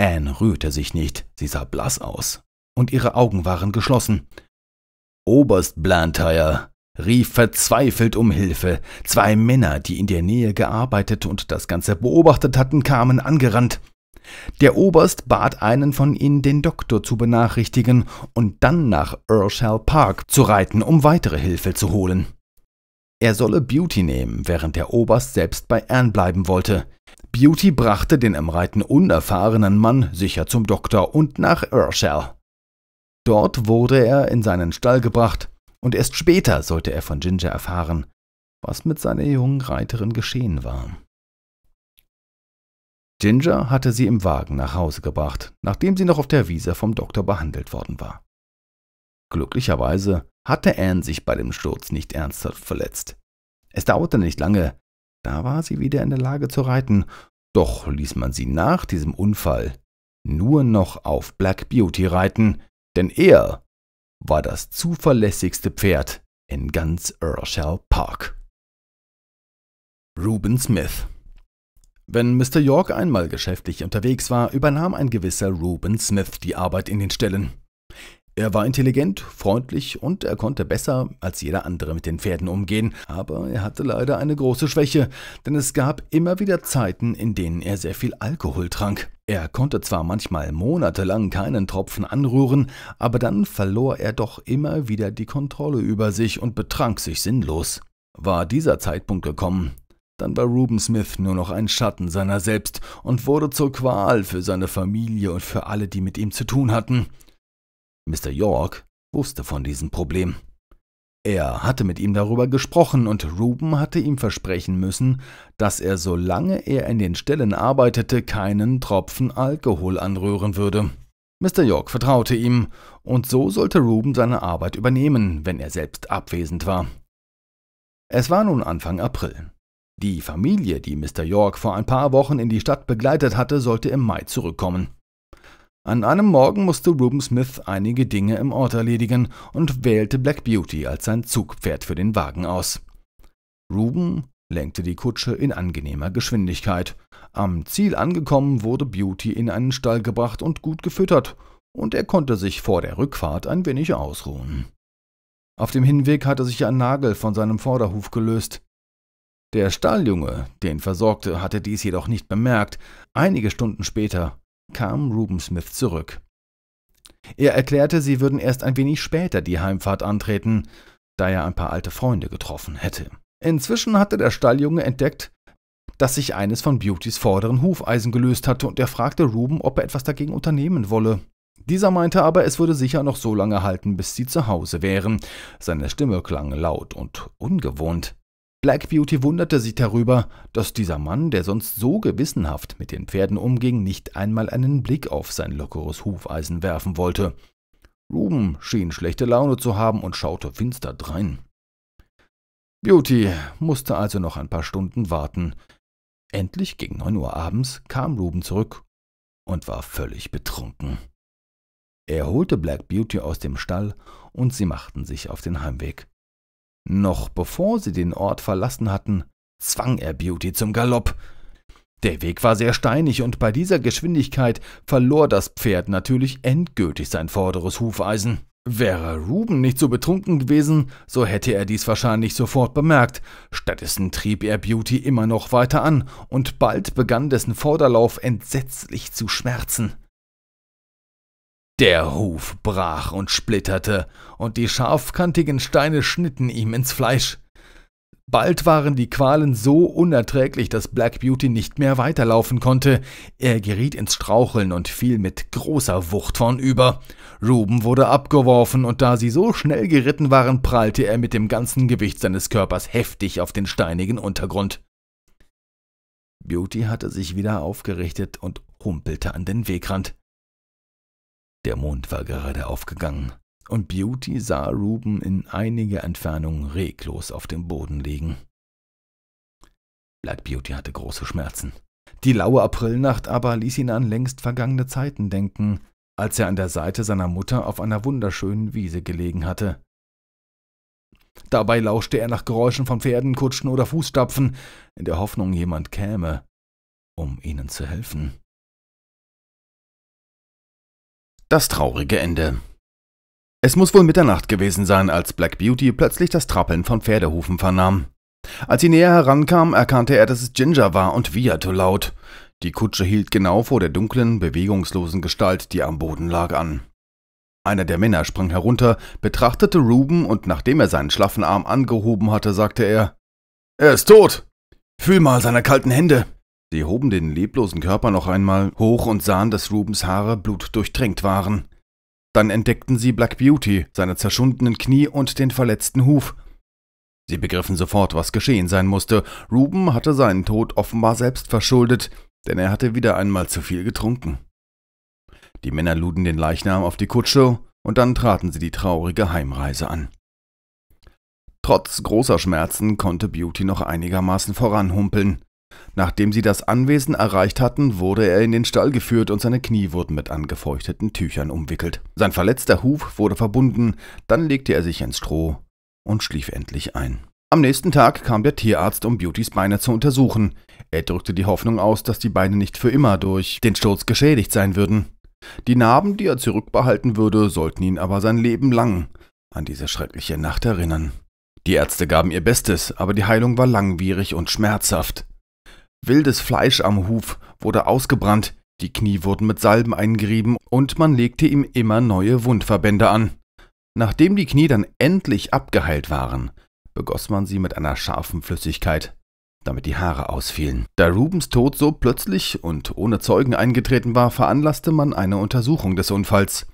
Anne rührte sich nicht, sie sah blass aus und ihre Augen waren geschlossen. Oberst Blantyre, rief verzweifelt um Hilfe. Zwei Männer, die in der Nähe gearbeitet und das Ganze beobachtet hatten, kamen angerannt. Der Oberst bat einen von ihnen, den Doktor zu benachrichtigen und dann nach Earshall Park zu reiten, um weitere Hilfe zu holen. Er solle Beauty nehmen, während der Oberst selbst bei Anne bleiben wollte. Beauty brachte den im Reiten unerfahrenen Mann sicher zum Doktor und nach Earshall. Dort wurde er in seinen Stall gebracht, und erst später sollte er von Ginger erfahren, was mit seiner jungen Reiterin geschehen war. Ginger hatte sie im Wagen nach Hause gebracht, nachdem sie noch auf der Wiese vom Doktor behandelt worden war. Glücklicherweise hatte Anne sich bei dem Sturz nicht ernsthaft verletzt. Es dauerte nicht lange, da war sie wieder in der Lage zu reiten, doch ließ man sie nach diesem Unfall nur noch auf Black Beauty reiten, denn er war das zuverlässigste Pferd in ganz Earshall Park. Reuben Smith Wenn Mr. York einmal geschäftlich unterwegs war, übernahm ein gewisser Reuben Smith die Arbeit in den Ställen. Er war intelligent, freundlich und er konnte besser als jeder andere mit den Pferden umgehen, aber er hatte leider eine große Schwäche, denn es gab immer wieder Zeiten, in denen er sehr viel Alkohol trank. Er konnte zwar manchmal monatelang keinen Tropfen anrühren, aber dann verlor er doch immer wieder die Kontrolle über sich und betrank sich sinnlos. War dieser Zeitpunkt gekommen, dann war Ruben Smith nur noch ein Schatten seiner selbst und wurde zur Qual für seine Familie und für alle, die mit ihm zu tun hatten. Mr. York wusste von diesem Problem. Er hatte mit ihm darüber gesprochen und Ruben hatte ihm versprechen müssen, dass er solange er in den Ställen arbeitete keinen Tropfen Alkohol anrühren würde. Mr. York vertraute ihm, und so sollte Ruben seine Arbeit übernehmen, wenn er selbst abwesend war. Es war nun Anfang April. Die Familie, die Mr. York vor ein paar Wochen in die Stadt begleitet hatte, sollte im Mai zurückkommen. An einem Morgen musste Ruben Smith einige Dinge im Ort erledigen und wählte Black Beauty als sein Zugpferd für den Wagen aus. Ruben lenkte die Kutsche in angenehmer Geschwindigkeit. Am Ziel angekommen wurde Beauty in einen Stall gebracht und gut gefüttert, und er konnte sich vor der Rückfahrt ein wenig ausruhen. Auf dem Hinweg hatte sich ein Nagel von seinem Vorderhuf gelöst. Der Stalljunge, den versorgte, hatte dies jedoch nicht bemerkt. Einige Stunden später kam Ruben Smith zurück. Er erklärte, sie würden erst ein wenig später die Heimfahrt antreten, da er ein paar alte Freunde getroffen hätte. Inzwischen hatte der Stalljunge entdeckt, dass sich eines von Beautys vorderen Hufeisen gelöst hatte und er fragte Ruben, ob er etwas dagegen unternehmen wolle. Dieser meinte aber, es würde sicher noch so lange halten, bis sie zu Hause wären. Seine Stimme klang laut und ungewohnt. Black Beauty wunderte sich darüber, dass dieser Mann, der sonst so gewissenhaft mit den Pferden umging, nicht einmal einen Blick auf sein lockeres Hufeisen werfen wollte. Ruben schien schlechte Laune zu haben und schaute finster drein. Beauty musste also noch ein paar Stunden warten. Endlich gegen neun Uhr abends kam Ruben zurück und war völlig betrunken. Er holte Black Beauty aus dem Stall und sie machten sich auf den Heimweg. Noch bevor sie den Ort verlassen hatten, zwang er Beauty zum Galopp. Der Weg war sehr steinig und bei dieser Geschwindigkeit verlor das Pferd natürlich endgültig sein vorderes Hufeisen. Wäre Ruben nicht so betrunken gewesen, so hätte er dies wahrscheinlich sofort bemerkt. Stattdessen trieb er Beauty immer noch weiter an, und bald begann dessen Vorderlauf entsetzlich zu schmerzen. Der Huf brach und splitterte, und die scharfkantigen Steine schnitten ihm ins Fleisch. Bald waren die Qualen so unerträglich, dass Black Beauty nicht mehr weiterlaufen konnte. Er geriet ins Straucheln und fiel mit großer Wucht vornüber. Ruben wurde abgeworfen, und da sie so schnell geritten waren, prallte er mit dem ganzen Gewicht seines Körpers heftig auf den steinigen Untergrund. Beauty hatte sich wieder aufgerichtet und humpelte an den Wegrand. Der Mond war gerade aufgegangen, und Beauty sah Ruben in einiger Entfernung reglos auf dem Boden liegen. Black Beauty hatte große Schmerzen. Die laue Aprilnacht aber ließ ihn an längst vergangene Zeiten denken, als er an der Seite seiner Mutter auf einer wunderschönen Wiese gelegen hatte. Dabei lauschte er nach Geräuschen von Pferden, Kutschen oder Fußstapfen, in der Hoffnung, jemand käme, um ihnen zu helfen. Das traurige Ende. Es muss wohl Mitternacht gewesen sein, als Black Beauty plötzlich das Trappeln von Pferdehufen vernahm. Als sie näher herankam, erkannte er, dass es Ginger war und wieherte laut. Die Kutsche hielt genau vor der dunklen, bewegungslosen Gestalt, die am Boden lag, an. Einer der Männer sprang herunter, betrachtete Ruben und nachdem er seinen schlaffen Arm angehoben hatte, sagte er: Er ist tot! Fühl mal seine kalten Hände! Sie hoben den leblosen Körper noch einmal hoch und sahen, dass Rubens Haare blutdurchtränkt waren. Dann entdeckten sie Black Beauty, seine zerschundenen Knie und den verletzten Huf. Sie begriffen sofort, was geschehen sein musste. Ruben hatte seinen Tod offenbar selbst verschuldet, denn er hatte wieder einmal zu viel getrunken. Die Männer luden den Leichnam auf die Kutsche und dann traten sie die traurige Heimreise an. Trotz großer Schmerzen konnte Beauty noch einigermaßen voranhumpeln. Nachdem sie das Anwesen erreicht hatten, wurde er in den Stall geführt und seine Knie wurden mit angefeuchteten Tüchern umwickelt. Sein verletzter Huf wurde verbunden, dann legte er sich ins Stroh und schlief endlich ein. Am nächsten Tag kam der Tierarzt, um Beautys Beine zu untersuchen. Er drückte die Hoffnung aus, dass die Beine nicht für immer durch den Sturz geschädigt sein würden. Die Narben, die er zurückbehalten würde, sollten ihn aber sein Leben lang an diese schreckliche Nacht erinnern. Die Ärzte gaben ihr Bestes, aber die Heilung war langwierig und schmerzhaft. Wildes Fleisch am Huf wurde ausgebrannt, die Knie wurden mit Salben eingerieben und man legte ihm immer neue Wundverbände an. Nachdem die Knie dann endlich abgeheilt waren, begoss man sie mit einer scharfen Flüssigkeit, damit die Haare ausfielen. Da Rubens Tod so plötzlich und ohne Zeugen eingetreten war, veranlasste man eine Untersuchung des Unfalls.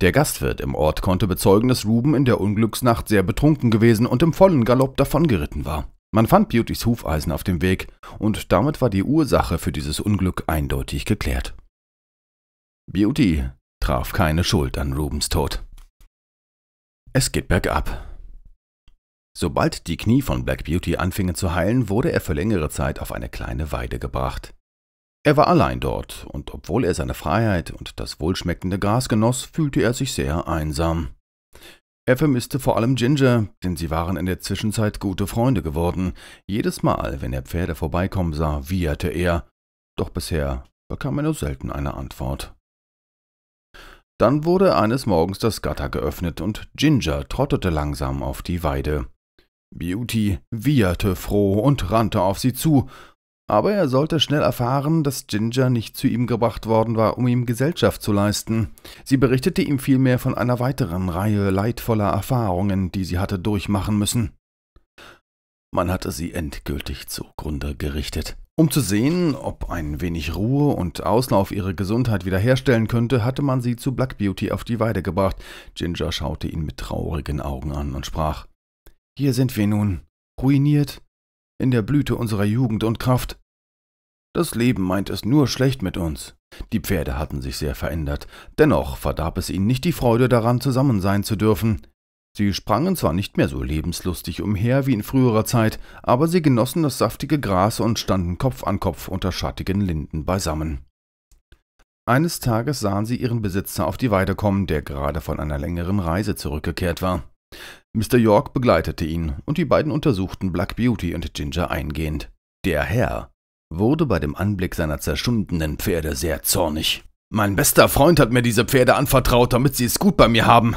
Der Gastwirt im Ort konnte bezeugen, dass Ruben in der Unglücksnacht sehr betrunken gewesen und im vollen Galopp davongeritten war. Man fand Beautys Hufeisen auf dem Weg und damit war die Ursache für dieses Unglück eindeutig geklärt. Beauty traf keine Schuld an Rubens Tod. Es geht bergab. Sobald die Knie von Black Beauty anfingen zu heilen, wurde er für längere Zeit auf eine kleine Weide gebracht. Er war allein dort, und obwohl er seine Freiheit und das wohlschmeckende Gras genoss, fühlte er sich sehr einsam. Er vermisste vor allem Ginger, denn sie waren in der Zwischenzeit gute Freunde geworden. Jedes Mal, wenn er Pferde vorbeikommen sah, wieherte er. Doch bisher bekam er nur selten eine Antwort. Dann wurde eines Morgens das Gatter geöffnet und Ginger trottete langsam auf die Weide. Beauty wieherte froh und rannte auf sie zu, aber er sollte schnell erfahren, dass Ginger nicht zu ihm gebracht worden war, um ihm Gesellschaft zu leisten. Sie berichtete ihm vielmehr von einer weiteren Reihe leidvoller Erfahrungen, die sie hatte durchmachen müssen. Man hatte sie endgültig zugrunde gerichtet. Um zu sehen, ob ein wenig Ruhe und Auslauf ihre Gesundheit wiederherstellen könnte, hatte man sie zu Black Beauty auf die Weide gebracht. Ginger schaute ihn mit traurigen Augen an und sprach: Hier sind wir nun, ruiniert in der Blüte unserer Jugend und Kraft. Das Leben meint es nur schlecht mit uns. Die Pferde hatten sich sehr verändert, dennoch verdarb es ihnen nicht die Freude daran, zusammen sein zu dürfen. Sie sprangen zwar nicht mehr so lebenslustig umher wie in früherer Zeit, aber sie genossen das saftige Gras und standen Kopf an Kopf unter schattigen Linden beisammen. Eines Tages sahen sie ihren Besitzer auf die Weide kommen, der gerade von einer längeren Reise zurückgekehrt war. Mr. York begleitete ihn und die beiden untersuchten Black Beauty und Ginger eingehend. Der Herr wurde bei dem Anblick seiner zerschundenen Pferde sehr zornig. Mein bester Freund hat mir diese Pferde anvertraut, damit sie es gut bei mir haben.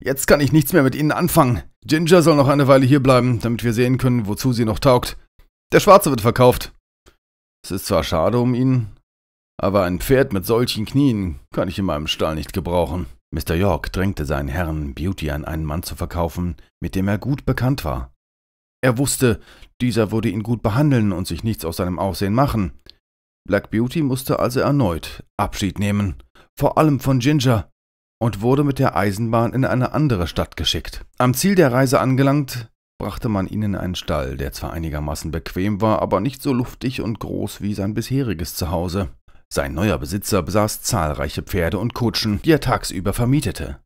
Jetzt kann ich nichts mehr mit ihnen anfangen. Ginger soll noch eine Weile hierbleiben, damit wir sehen können, wozu sie noch taugt. Der Schwarze wird verkauft. Es ist zwar schade um ihn, aber ein Pferd mit solchen Knien kann ich in meinem Stall nicht gebrauchen. Mr. York drängte seinen Herrn, Beauty an einen Mann zu verkaufen, mit dem er gut bekannt war. Er wusste, dieser würde ihn gut behandeln und sich nichts aus seinem Aussehen machen. Black Beauty musste also erneut Abschied nehmen, vor allem von Ginger, und wurde mit der Eisenbahn in eine andere Stadt geschickt. Am Ziel der Reise angelangt, brachte man ihn in einen Stall, der zwar einigermaßen bequem war, aber nicht so luftig und groß wie sein bisheriges Zuhause. Sein neuer Besitzer besaß zahlreiche Pferde und Kutschen, die er tagsüber vermietete.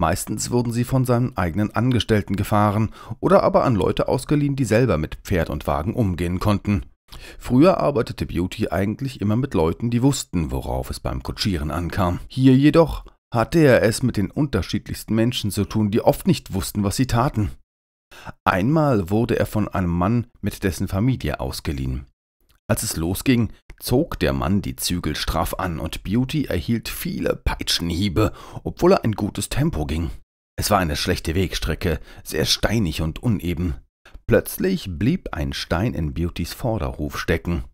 Meistens wurden sie von seinen eigenen Angestellten gefahren oder aber an Leute ausgeliehen, die selber mit Pferd und Wagen umgehen konnten. Früher arbeitete Beauty eigentlich immer mit Leuten, die wussten, worauf es beim Kutschieren ankam. Hier jedoch hatte er es mit den unterschiedlichsten Menschen zu tun, die oft nicht wussten, was sie taten. Einmal wurde er von einem Mann mit dessen Familie ausgeliehen. Als es losging, zog der Mann die Zügel straff an und Beauty erhielt viele Peitschenhiebe, obwohl er ein gutes Tempo ging. Es war eine schlechte Wegstrecke, sehr steinig und uneben. Plötzlich blieb ein Stein in Beautys Vorderhof stecken.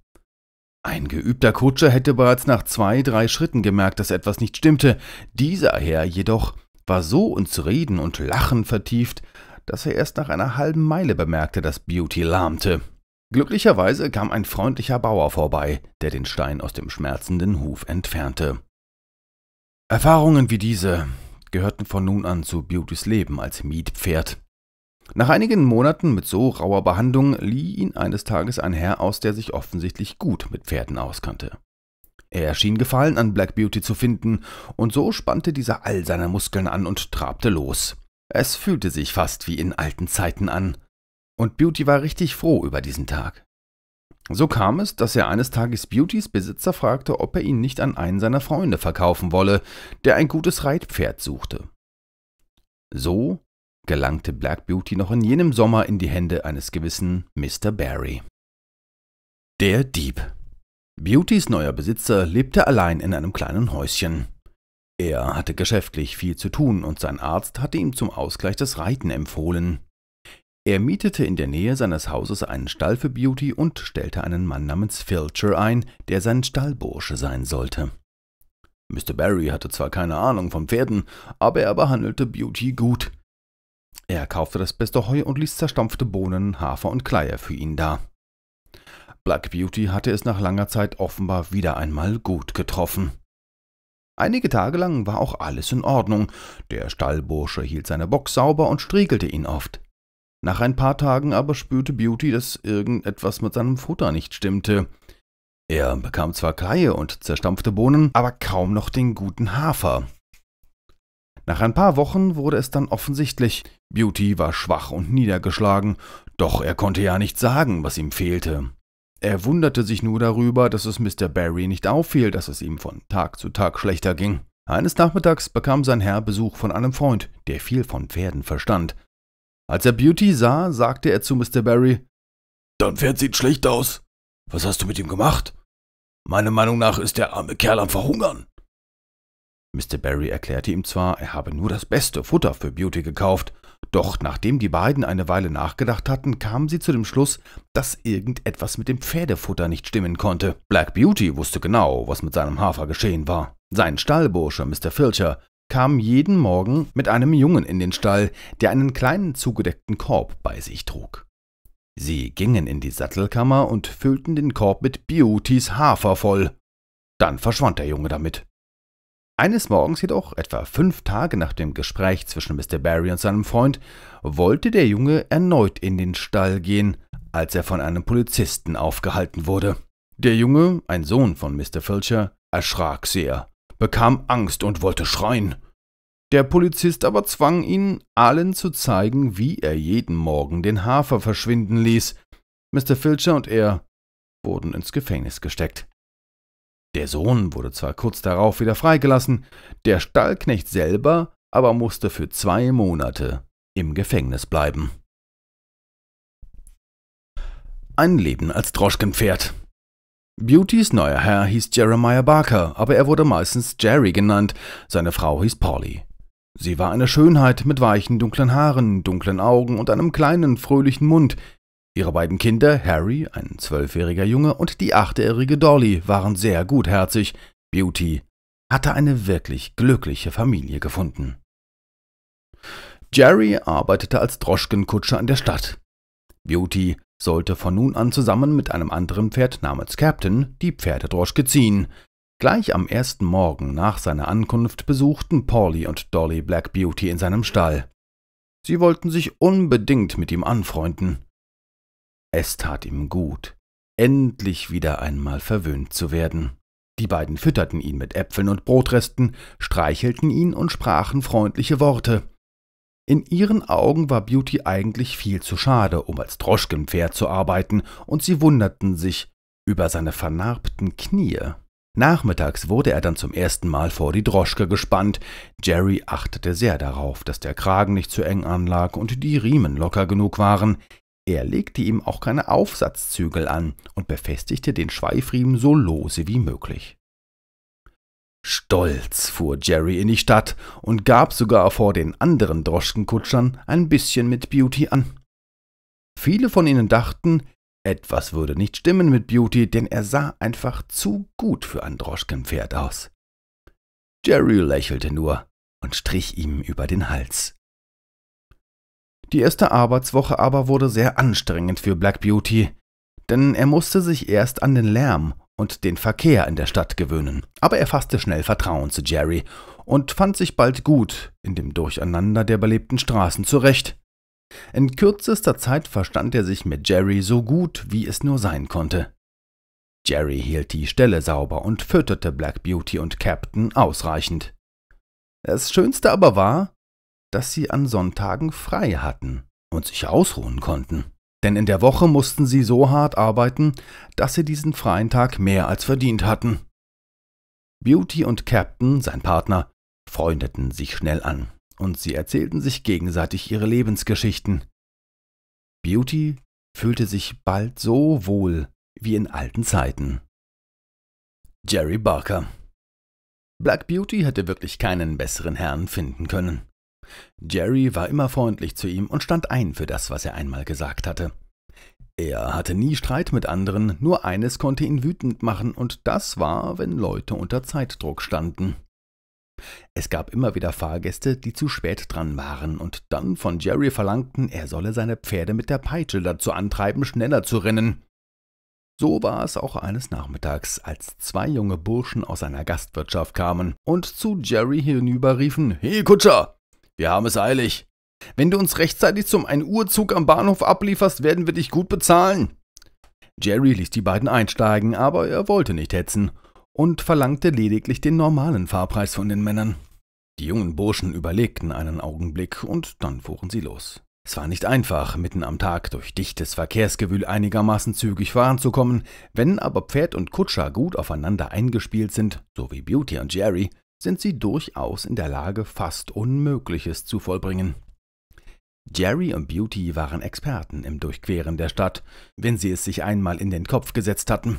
Ein geübter Kutscher hätte bereits nach zwei, drei Schritten gemerkt, dass etwas nicht stimmte. Dieser Herr jedoch war so ins Reden und Lachen vertieft, dass er erst nach einer halben Meile bemerkte, dass Beauty lahmte. Glücklicherweise kam ein freundlicher Bauer vorbei, der den Stein aus dem schmerzenden Huf entfernte. Erfahrungen wie diese gehörten von nun an zu Beautys Leben als Mietpferd. Nach einigen Monaten mit so rauer Behandlung lieh ihn eines Tages ein Herr aus, der sich offensichtlich gut mit Pferden auskannte. Er schien Gefallen an Black Beauty zu finden, und so spannte dieser all seine Muskeln an und trabte los. Es fühlte sich fast wie in alten Zeiten an, und Beauty war richtig froh über diesen Tag. So kam es, dass er eines Tages Beautys Besitzer fragte, ob er ihn nicht an einen seiner Freunde verkaufen wolle, der ein gutes Reitpferd suchte. So gelangte Black Beauty noch in jenem Sommer in die Hände eines gewissen Mr. Barry. Der Dieb. Beautys neuer Besitzer lebte allein in einem kleinen Häuschen. Er hatte geschäftlich viel zu tun und sein Arzt hatte ihm zum Ausgleich das Reiten empfohlen. Er mietete in der Nähe seines Hauses einen Stall für Beauty und stellte einen Mann namens Filcher ein, der sein Stallbursche sein sollte. Mr. Barry hatte zwar keine Ahnung von Pferden, aber er behandelte Beauty gut. Er kaufte das beste Heu und ließ zerstampfte Bohnen, Hafer und Kleier für ihn da. Black Beauty hatte es nach langer Zeit offenbar wieder einmal gut getroffen. Einige Tage lang war auch alles in Ordnung. Der Stallbursche hielt seine Box sauber und striegelte ihn oft. Nach ein paar Tagen aber spürte Beauty, dass irgendetwas mit seinem Futter nicht stimmte. Er bekam zwar Kreie und zerstampfte Bohnen, aber kaum noch den guten Hafer. Nach ein paar Wochen wurde es dann offensichtlich. Beauty war schwach und niedergeschlagen, doch er konnte ja nicht sagen, was ihm fehlte. Er wunderte sich nur darüber, dass es Mr. Barry nicht auffiel, dass es ihm von Tag zu Tag schlechter ging. Eines Nachmittags bekam sein Herr Besuch von einem Freund, der viel von Pferden verstand. Als er Beauty sah, sagte er zu Mr. Barry, Dein Pferd sieht schlecht aus. Was hast du mit ihm gemacht? Meiner Meinung nach ist der arme Kerl am Verhungern. Mr. Barry erklärte ihm zwar, er habe nur das beste Futter für Beauty gekauft, doch nachdem die beiden eine Weile nachgedacht hatten, kamen sie zu dem Schluss, dass irgendetwas mit dem Pferdefutter nicht stimmen konnte. Black Beauty wusste genau, was mit seinem Hafer geschehen war. Sein Stallbursche, Mr. Filcher, kam jeden Morgen mit einem Jungen in den Stall, der einen kleinen zugedeckten Korb bei sich trug. Sie gingen in die Sattelkammer und füllten den Korb mit Beautys Hafer voll. Dann verschwand der Junge damit. Eines Morgens jedoch, etwa fünf Tage nach dem Gespräch zwischen Mr. Barry und seinem Freund, wollte der Junge erneut in den Stall gehen, als er von einem Polizisten aufgehalten wurde. Der Junge, ein Sohn von Mr. Filcher, erschrak sehr bekam Angst und wollte schreien. Der Polizist aber zwang ihn, allen zu zeigen, wie er jeden Morgen den Hafer verschwinden ließ. Mr. Filcher und er wurden ins Gefängnis gesteckt. Der Sohn wurde zwar kurz darauf wieder freigelassen, der Stallknecht selber aber musste für zwei Monate im Gefängnis bleiben. Ein Leben als Droschkenpferd. Beautys neuer Herr hieß Jeremiah Barker, aber er wurde meistens Jerry genannt, seine Frau hieß Polly. Sie war eine Schönheit mit weichen, dunklen Haaren, dunklen Augen und einem kleinen, fröhlichen Mund. Ihre beiden Kinder, Harry, ein zwölfjähriger Junge, und die achtjährige Dolly waren sehr gutherzig. Beauty hatte eine wirklich glückliche Familie gefunden. Jerry arbeitete als Droschkenkutscher in der Stadt. Beauty sollte von nun an zusammen mit einem anderen Pferd namens Captain die Pferdedroschke ziehen. Gleich am ersten Morgen nach seiner Ankunft besuchten Polly und Dolly Black Beauty in seinem Stall. Sie wollten sich unbedingt mit ihm anfreunden. Es tat ihm gut, endlich wieder einmal verwöhnt zu werden. Die beiden fütterten ihn mit Äpfeln und Brotresten, streichelten ihn und sprachen freundliche Worte. In ihren Augen war Beauty eigentlich viel zu schade, um als Droschkenpferd zu arbeiten, und sie wunderten sich über seine vernarbten Knie. Nachmittags wurde er dann zum ersten Mal vor die Droschke gespannt. Jerry achtete sehr darauf, dass der Kragen nicht zu eng anlag und die Riemen locker genug waren. Er legte ihm auch keine Aufsatzzügel an und befestigte den Schweifriemen so lose wie möglich. Stolz fuhr Jerry in die Stadt und gab sogar vor den anderen Droschkenkutschern ein bisschen mit Beauty an. Viele von ihnen dachten, etwas würde nicht stimmen mit Beauty, denn er sah einfach zu gut für ein Droschkenpferd aus. Jerry lächelte nur und strich ihm über den Hals. Die erste Arbeitswoche aber wurde sehr anstrengend für Black Beauty, denn er musste sich erst an den Lärm und den Verkehr in der Stadt gewöhnen. Aber er fasste schnell Vertrauen zu Jerry und fand sich bald gut in dem Durcheinander der belebten Straßen zurecht. In kürzester Zeit verstand er sich mit Jerry so gut, wie es nur sein konnte. Jerry hielt die Stelle sauber und fütterte Black Beauty und Captain ausreichend. Das Schönste aber war, dass sie an Sonntagen frei hatten und sich ausruhen konnten. Denn in der Woche mussten sie so hart arbeiten, dass sie diesen freien Tag mehr als verdient hatten. Beauty und Captain, sein Partner, freundeten sich schnell an und sie erzählten sich gegenseitig ihre Lebensgeschichten. Beauty fühlte sich bald so wohl wie in alten Zeiten. Jerry Barker Black Beauty hätte wirklich keinen besseren Herrn finden können. Jerry war immer freundlich zu ihm und stand ein für das, was er einmal gesagt hatte. Er hatte nie Streit mit anderen, nur eines konnte ihn wütend machen, und das war, wenn Leute unter Zeitdruck standen. Es gab immer wieder Fahrgäste, die zu spät dran waren und dann von Jerry verlangten, er solle seine Pferde mit der Peitsche dazu antreiben, schneller zu rennen. So war es auch eines Nachmittags, als zwei junge Burschen aus einer Gastwirtschaft kamen und zu Jerry hinüberriefen: He Kutscher, wir haben es eilig. Wenn du uns rechtzeitig zum 1 Uhr Zug am Bahnhof ablieferst, werden wir dich gut bezahlen. Jerry ließ die beiden einsteigen, aber er wollte nicht hetzen und verlangte lediglich den normalen Fahrpreis von den Männern. Die jungen Burschen überlegten einen Augenblick und dann fuhren sie los. Es war nicht einfach, mitten am Tag durch dichtes Verkehrsgewühl einigermaßen zügig voranzukommen, wenn aber Pferd und Kutscher gut aufeinander eingespielt sind, so wie Beauty und Jerry, sind sie durchaus in der Lage, fast Unmögliches zu vollbringen. Jerry und Beauty waren Experten im Durchqueren der Stadt, wenn sie es sich einmal in den Kopf gesetzt hatten.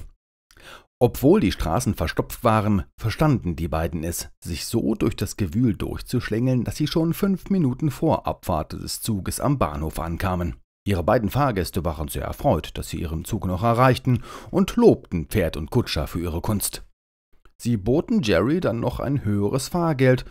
Obwohl die Straßen verstopft waren, verstanden die beiden es, sich so durch das Gewühl durchzuschlängeln, dass sie schon fünf Minuten vor Abfahrt des Zuges am Bahnhof ankamen. Ihre beiden Fahrgäste waren sehr erfreut, dass sie ihren Zug noch erreichten und lobten Pferd und Kutscher für ihre Kunst. Sie boten Jerry dann noch ein höheres Fahrgeld,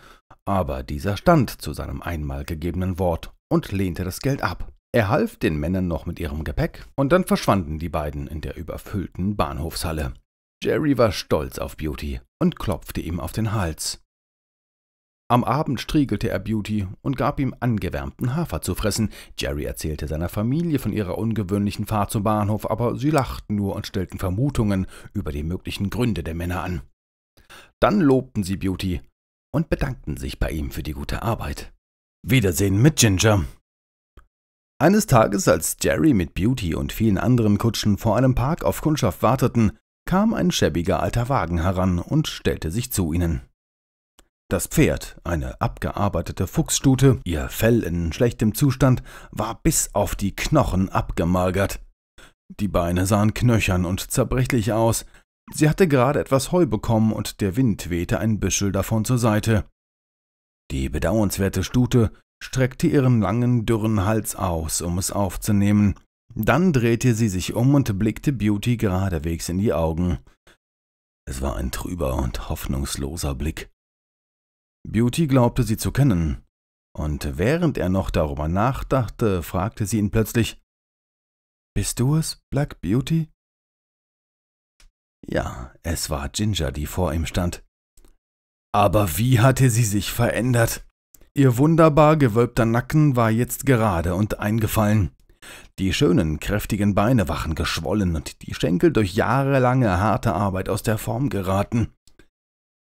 aber dieser stand zu seinem einmal gegebenen Wort und lehnte das Geld ab. Er half den Männern noch mit ihrem Gepäck und dann verschwanden die beiden in der überfüllten Bahnhofshalle. Jerry war stolz auf Beauty und klopfte ihm auf den Hals. Am Abend striegelte er Beauty und gab ihm angewärmten Hafer zu fressen. Jerry erzählte seiner Familie von ihrer ungewöhnlichen Fahrt zum Bahnhof, aber sie lachten nur und stellten Vermutungen über die möglichen Gründe der Männer an. Dann lobten sie Beauty und bedankten sich bei ihm für die gute Arbeit. Wiedersehen mit Ginger. Eines Tages, als Jerry mit Beauty und vielen anderen Kutschen vor einem Park auf Kundschaft warteten, kam ein schäbiger alter Wagen heran und stellte sich zu ihnen. Das Pferd, eine abgearbeitete Fuchsstute, ihr Fell in schlechtem Zustand, war bis auf die Knochen abgemagert. Die Beine sahen knöchern und zerbrechlich aus, Sie hatte gerade etwas Heu bekommen und der Wind wehte ein Büschel davon zur Seite. Die bedauernswerte Stute streckte ihren langen, dürren Hals aus, um es aufzunehmen. Dann drehte sie sich um und blickte Beauty geradewegs in die Augen. Es war ein trüber und hoffnungsloser Blick. Beauty glaubte sie zu kennen, und während er noch darüber nachdachte, fragte sie ihn plötzlich Bist du es, Black Beauty? Ja, es war Ginger, die vor ihm stand. Aber wie hatte sie sich verändert? Ihr wunderbar gewölbter Nacken war jetzt gerade und eingefallen. Die schönen, kräftigen Beine waren geschwollen und die Schenkel durch jahrelange harte Arbeit aus der Form geraten.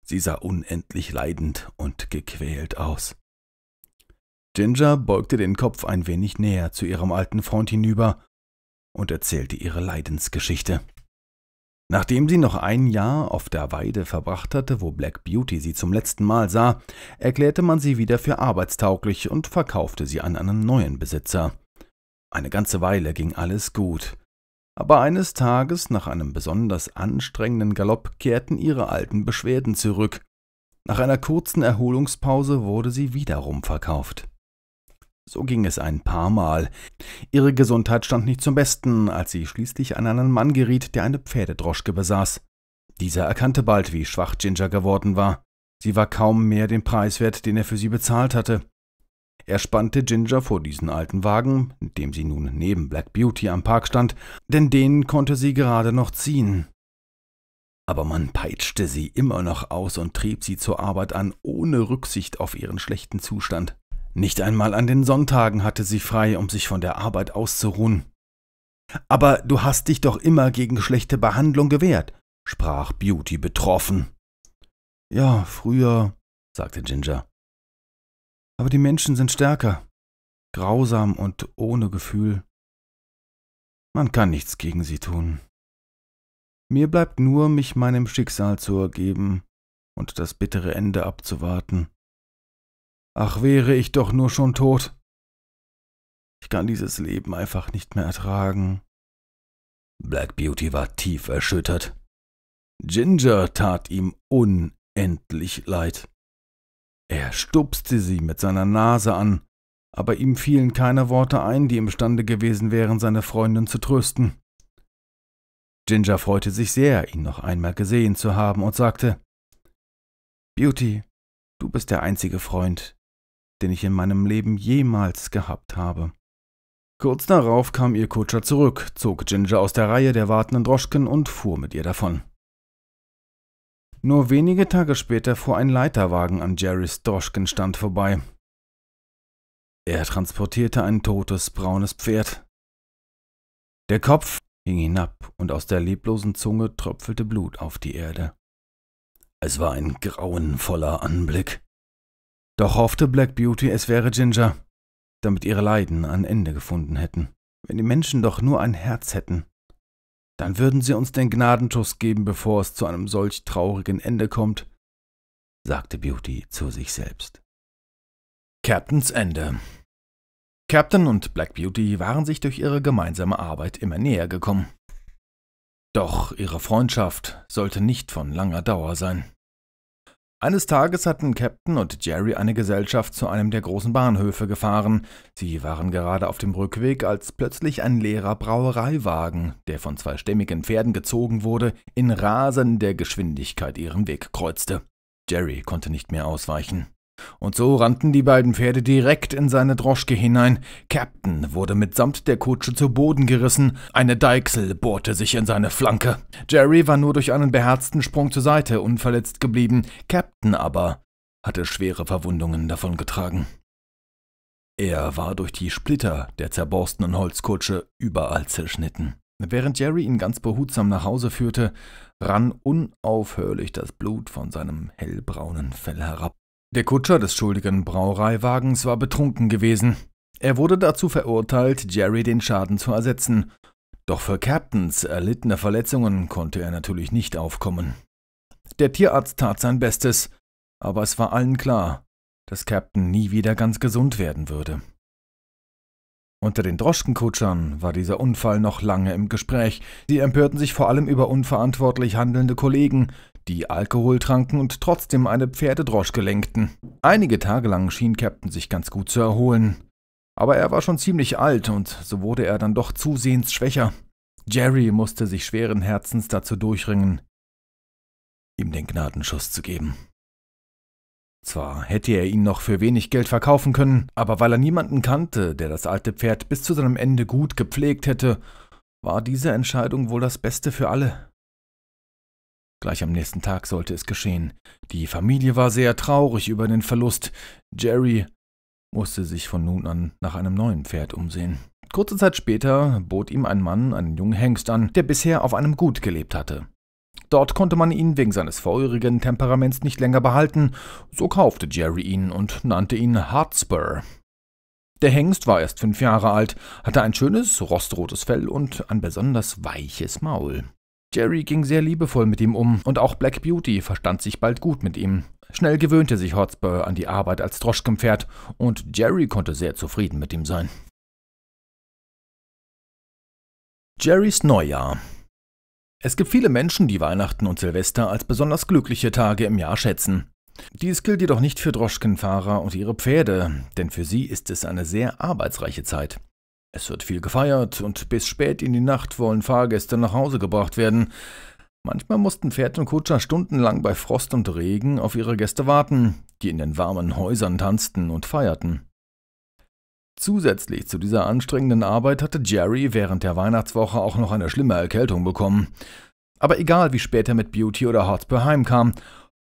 Sie sah unendlich leidend und gequält aus. Ginger beugte den Kopf ein wenig näher zu ihrem alten Freund hinüber und erzählte ihre Leidensgeschichte. Nachdem sie noch ein Jahr auf der Weide verbracht hatte, wo Black Beauty sie zum letzten Mal sah, erklärte man sie wieder für arbeitstauglich und verkaufte sie an einen neuen Besitzer. Eine ganze Weile ging alles gut. Aber eines Tages, nach einem besonders anstrengenden Galopp, kehrten ihre alten Beschwerden zurück. Nach einer kurzen Erholungspause wurde sie wiederum verkauft. So ging es ein paar Mal. Ihre Gesundheit stand nicht zum Besten, als sie schließlich an einen Mann geriet, der eine Pferdedroschke besaß. Dieser erkannte bald, wie schwach Ginger geworden war. Sie war kaum mehr den Preis wert, den er für sie bezahlt hatte. Er spannte Ginger vor diesen alten Wagen, mit dem sie nun neben Black Beauty am Park stand, denn den konnte sie gerade noch ziehen. Aber man peitschte sie immer noch aus und trieb sie zur Arbeit an, ohne Rücksicht auf ihren schlechten Zustand. Nicht einmal an den Sonntagen hatte sie frei, um sich von der Arbeit auszuruhen. Aber du hast dich doch immer gegen schlechte Behandlung gewehrt, sprach Beauty betroffen. Ja, früher, sagte Ginger. Aber die Menschen sind stärker, grausam und ohne Gefühl. Man kann nichts gegen sie tun. Mir bleibt nur, mich meinem Schicksal zu ergeben und das bittere Ende abzuwarten. Ach, wäre ich doch nur schon tot. Ich kann dieses Leben einfach nicht mehr ertragen. Black Beauty war tief erschüttert. Ginger tat ihm unendlich leid. Er stupste sie mit seiner Nase an, aber ihm fielen keine Worte ein, die imstande gewesen wären, seine Freundin zu trösten. Ginger freute sich sehr, ihn noch einmal gesehen zu haben und sagte: Beauty, du bist der einzige Freund, den ich in meinem Leben jemals gehabt habe. Kurz darauf kam ihr Kutscher zurück, zog Ginger aus der Reihe der wartenden Droschken und fuhr mit ihr davon. Nur wenige Tage später fuhr ein Leiterwagen an Jerrys Droschkenstand vorbei. Er transportierte ein totes braunes Pferd. Der Kopf hing hinab und aus der leblosen Zunge tröpfelte Blut auf die Erde. Es war ein grauenvoller Anblick. Doch hoffte Black Beauty, es wäre Ginger, damit ihre Leiden ein Ende gefunden hätten. Wenn die Menschen doch nur ein Herz hätten, dann würden sie uns den Gnadenschuss geben, bevor es zu einem solch traurigen Ende kommt, sagte Beauty zu sich selbst. Captains Ende Captain und Black Beauty waren sich durch ihre gemeinsame Arbeit immer näher gekommen. Doch ihre Freundschaft sollte nicht von langer Dauer sein. Eines Tages hatten Captain und Jerry eine Gesellschaft zu einem der großen Bahnhöfe gefahren. Sie waren gerade auf dem Rückweg, als plötzlich ein leerer Brauereiwagen, der von zwei stämmigen Pferden gezogen wurde, in rasender Geschwindigkeit ihren Weg kreuzte. Jerry konnte nicht mehr ausweichen. Und so rannten die beiden Pferde direkt in seine Droschke hinein. Captain wurde mitsamt der Kutsche zu Boden gerissen. Eine Deichsel bohrte sich in seine Flanke. Jerry war nur durch einen beherzten Sprung zur Seite unverletzt geblieben. Captain aber hatte schwere Verwundungen davongetragen. Er war durch die Splitter der zerborstenen Holzkutsche überall zerschnitten. Während Jerry ihn ganz behutsam nach Hause führte, rann unaufhörlich das Blut von seinem hellbraunen Fell herab. Der Kutscher des schuldigen Brauereiwagens war betrunken gewesen. Er wurde dazu verurteilt, Jerry den Schaden zu ersetzen. Doch für Captains erlittene Verletzungen konnte er natürlich nicht aufkommen. Der Tierarzt tat sein Bestes, aber es war allen klar, dass Captain nie wieder ganz gesund werden würde. Unter den Droschkenkutschern war dieser Unfall noch lange im Gespräch. Sie empörten sich vor allem über unverantwortlich handelnde Kollegen, die Alkohol tranken und trotzdem eine Pferdedroschke lenkten. Einige Tage lang schien Captain sich ganz gut zu erholen. Aber er war schon ziemlich alt und so wurde er dann doch zusehends schwächer. Jerry musste sich schweren Herzens dazu durchringen, ihm den Gnadenschuss zu geben. Zwar hätte er ihn noch für wenig Geld verkaufen können, aber weil er niemanden kannte, der das alte Pferd bis zu seinem Ende gut gepflegt hätte, war diese Entscheidung wohl das Beste für alle. Gleich am nächsten Tag sollte es geschehen. Die Familie war sehr traurig über den Verlust. Jerry musste sich von nun an nach einem neuen Pferd umsehen. Kurze Zeit später bot ihm ein Mann einen jungen Hengst an, der bisher auf einem Gut gelebt hatte. Dort konnte man ihn wegen seines feurigen Temperaments nicht länger behalten, so kaufte Jerry ihn und nannte ihn Hotspur. Der Hengst war erst fünf Jahre alt, hatte ein schönes rostrotes Fell und ein besonders weiches Maul. Jerry ging sehr liebevoll mit ihm um und auch Black Beauty verstand sich bald gut mit ihm. Schnell gewöhnte sich Hotspur an die Arbeit als Droschkenpferd und Jerry konnte sehr zufrieden mit ihm sein. Jerrys Neujahr Es gibt viele Menschen, die Weihnachten und Silvester als besonders glückliche Tage im Jahr schätzen. Dies gilt jedoch nicht für Droschkenfahrer und ihre Pferde, denn für sie ist es eine sehr arbeitsreiche Zeit. Es wird viel gefeiert und bis spät in die Nacht wollen Fahrgäste nach Hause gebracht werden. Manchmal mussten Pferd und Kutscher stundenlang bei Frost und Regen auf ihre Gäste warten, die in den warmen Häusern tanzten und feierten. Zusätzlich zu dieser anstrengenden Arbeit hatte Jerry während der Weihnachtswoche auch noch eine schlimme Erkältung bekommen. Aber egal, wie spät er mit Beauty oder Hotspur heimkam,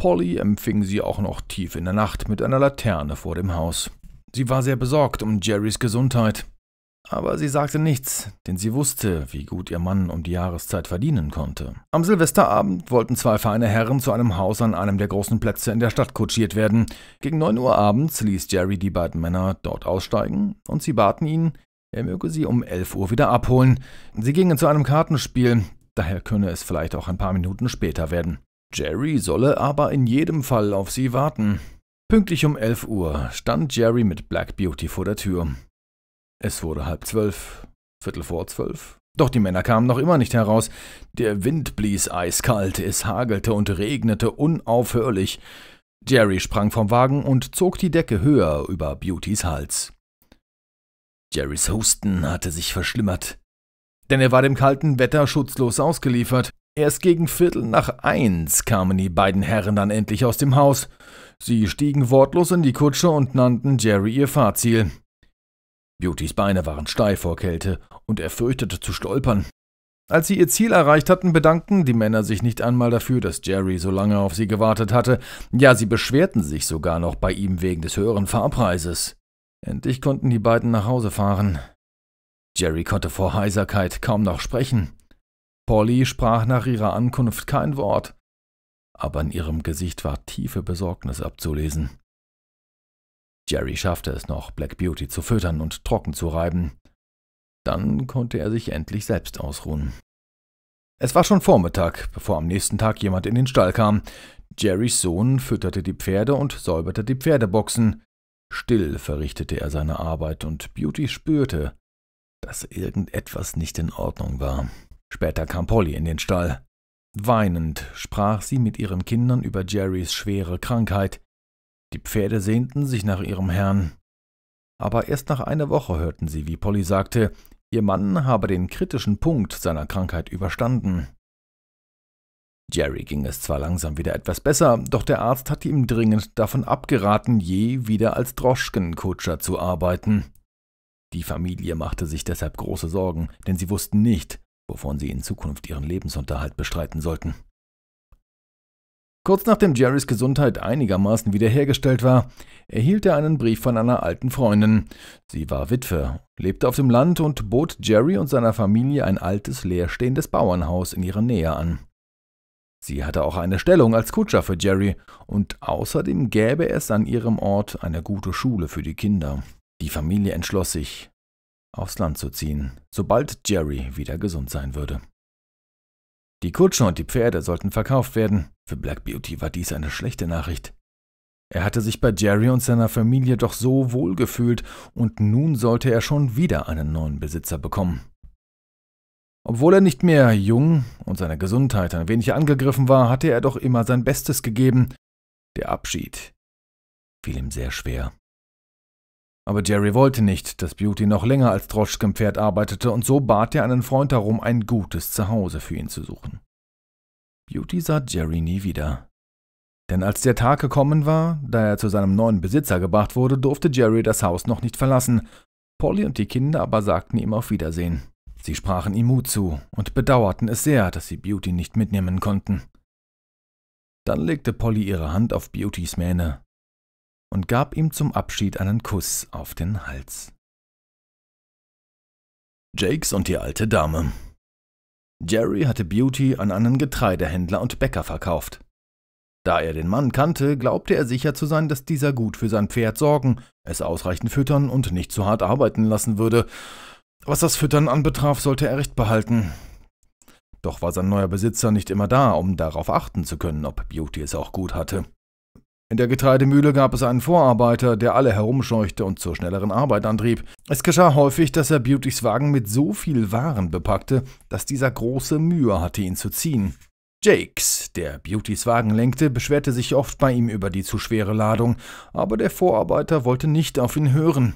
Polly empfing sie auch noch tief in der Nacht mit einer Laterne vor dem Haus. Sie war sehr besorgt um Jerrys Gesundheit. Aber sie sagte nichts, denn sie wusste, wie gut ihr Mann um die Jahreszeit verdienen konnte. Am Silvesterabend wollten zwei feine Herren zu einem Haus an einem der großen Plätze in der Stadt kutschiert werden. Gegen 9 Uhr abends ließ Jerry die beiden Männer dort aussteigen und sie baten ihn, er möge sie um 11 Uhr wieder abholen. Sie gingen zu einem Kartenspiel, daher könne es vielleicht auch ein paar Minuten später werden. Jerry solle aber in jedem Fall auf sie warten. Pünktlich um 11 Uhr stand Jerry mit Black Beauty vor der Tür. Es wurde halb zwölf, Viertel vor zwölf. Doch die Männer kamen noch immer nicht heraus. Der Wind blies eiskalt, es hagelte und regnete unaufhörlich. Jerry sprang vom Wagen und zog die Decke höher über Beautys Hals. Jerrys Husten hatte sich verschlimmert. Denn er war dem kalten Wetter schutzlos ausgeliefert. Erst gegen Viertel nach eins kamen die beiden Herren dann endlich aus dem Haus. Sie stiegen wortlos in die Kutsche und nannten Jerry ihr Fahrziel. Beautys Beine waren steif vor Kälte und er fürchtete zu stolpern. Als sie ihr Ziel erreicht hatten, bedankten die Männer sich nicht einmal dafür, dass Jerry so lange auf sie gewartet hatte. Ja, sie beschwerten sich sogar noch bei ihm wegen des höheren Fahrpreises. Endlich konnten die beiden nach Hause fahren. Jerry konnte vor Heiserkeit kaum noch sprechen. Polly sprach nach ihrer Ankunft kein Wort, aber in ihrem Gesicht war tiefe Besorgnis abzulesen. Jerry schaffte es noch, Black Beauty zu füttern und trocken zu reiben. Dann konnte er sich endlich selbst ausruhen. Es war schon Vormittag, bevor am nächsten Tag jemand in den Stall kam. Jerrys Sohn fütterte die Pferde und säuberte die Pferdeboxen. Still verrichtete er seine Arbeit und Beauty spürte, dass irgendetwas nicht in Ordnung war. Später kam Polly in den Stall. Weinend sprach sie mit ihren Kindern über Jerrys schwere Krankheit, die Pferde sehnten sich nach ihrem Herrn. Aber erst nach einer Woche hörten sie, wie Polly sagte, ihr Mann habe den kritischen Punkt seiner Krankheit überstanden. Jerry ging es zwar langsam wieder etwas besser, doch der Arzt hatte ihm dringend davon abgeraten, je wieder als Droschkenkutscher zu arbeiten. Die Familie machte sich deshalb große Sorgen, denn sie wussten nicht, wovon sie in Zukunft ihren Lebensunterhalt bestreiten sollten. Kurz nachdem Jerrys Gesundheit einigermaßen wiederhergestellt war, erhielt er einen Brief von einer alten Freundin. Sie war Witwe, lebte auf dem Land und bot Jerry und seiner Familie ein altes, leerstehendes Bauernhaus in ihrer Nähe an. Sie hatte auch eine Stellung als Kutscher für Jerry und außerdem gäbe es an ihrem Ort eine gute Schule für die Kinder. Die Familie entschloss sich, aufs Land zu ziehen, sobald Jerry wieder gesund sein würde. Die Kutschen und die Pferde sollten verkauft werden, für Black Beauty war dies eine schlechte Nachricht. Er hatte sich bei Jerry und seiner Familie doch so wohl gefühlt, und nun sollte er schon wieder einen neuen Besitzer bekommen. Obwohl er nicht mehr jung und seine Gesundheit ein wenig angegriffen war, hatte er doch immer sein Bestes gegeben. Der Abschied fiel ihm sehr schwer. Aber Jerry wollte nicht, dass Beauty noch länger als Droschkenpferd arbeitete, und so bat er einen Freund darum, ein gutes Zuhause für ihn zu suchen. Beauty sah Jerry nie wieder. Denn als der Tag gekommen war, da er zu seinem neuen Besitzer gebracht wurde, durfte Jerry das Haus noch nicht verlassen. Polly und die Kinder aber sagten ihm auf Wiedersehen. Sie sprachen ihm Mut zu und bedauerten es sehr, dass sie Beauty nicht mitnehmen konnten. Dann legte Polly ihre Hand auf Beautys Mähne und gab ihm zum Abschied einen Kuss auf den Hals. Jakes und die alte Dame Jerry hatte Beauty an einen Getreidehändler und Bäcker verkauft. Da er den Mann kannte, glaubte er sicher zu sein, dass dieser gut für sein Pferd sorgen, es ausreichend füttern und nicht zu hart arbeiten lassen würde. Was das Füttern anbetraf, sollte er recht behalten. Doch war sein neuer Besitzer nicht immer da, um darauf achten zu können, ob Beauty es auch gut hatte. In der Getreidemühle gab es einen Vorarbeiter, der alle herumscheuchte und zur schnelleren Arbeit antrieb. Es geschah häufig, dass er Beautys Wagen mit so viel Waren bepackte, dass dieser große Mühe hatte, ihn zu ziehen. Jakes, der Beautys Wagen lenkte, beschwerte sich oft bei ihm über die zu schwere Ladung, aber der Vorarbeiter wollte nicht auf ihn hören.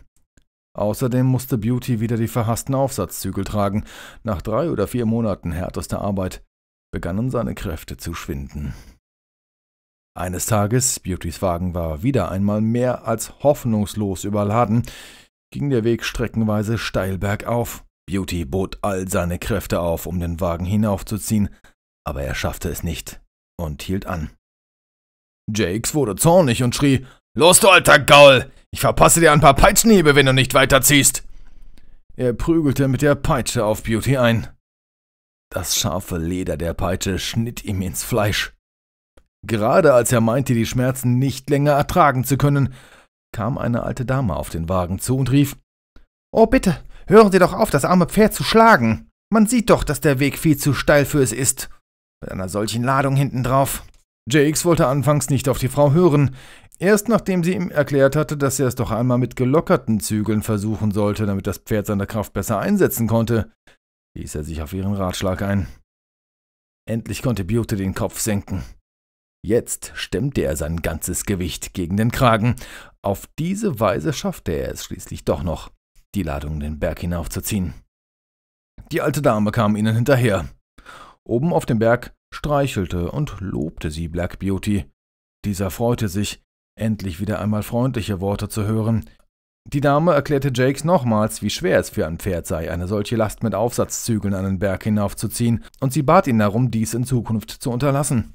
Außerdem musste Beauty wieder die verhassten Aufsatzzügel tragen. Nach drei oder vier Monaten härtester Arbeit begannen seine Kräfte zu schwinden. Eines Tages, Beautys Wagen war wieder einmal mehr als hoffnungslos überladen, ging der Weg streckenweise steil bergauf. Beauty bot all seine Kräfte auf, um den Wagen hinaufzuziehen, aber er schaffte es nicht und hielt an. Jakes wurde zornig und schrie: Los, du alter Gaul! Ich verpasse dir ein paar Peitschenhiebe, wenn du nicht weiterziehst! Er prügelte mit der Peitsche auf Beauty ein. Das scharfe Leder der Peitsche schnitt ihm ins Fleisch. Gerade als er meinte, die Schmerzen nicht länger ertragen zu können, kam eine alte Dame auf den Wagen zu und rief Oh bitte, hören Sie doch auf, das arme Pferd zu schlagen. Man sieht doch, dass der Weg viel zu steil für es ist. Mit einer solchen Ladung hinten drauf. Jakes wollte anfangs nicht auf die Frau hören. Erst nachdem sie ihm erklärt hatte, dass er es doch einmal mit gelockerten Zügeln versuchen sollte, damit das Pferd seine Kraft besser einsetzen konnte, ließ er sich auf ihren Ratschlag ein. Endlich konnte Beauty den Kopf senken. Jetzt stemmte er sein ganzes Gewicht gegen den Kragen. Auf diese Weise schaffte er es schließlich doch noch, die Ladung den Berg hinaufzuziehen. Die alte Dame kam ihnen hinterher. Oben auf dem Berg streichelte und lobte sie Black Beauty. Dieser freute sich, endlich wieder einmal freundliche Worte zu hören. Die Dame erklärte Jakes nochmals, wie schwer es für ein Pferd sei, eine solche Last mit Aufsatzzügeln an den Berg hinaufzuziehen, und sie bat ihn darum, dies in Zukunft zu unterlassen.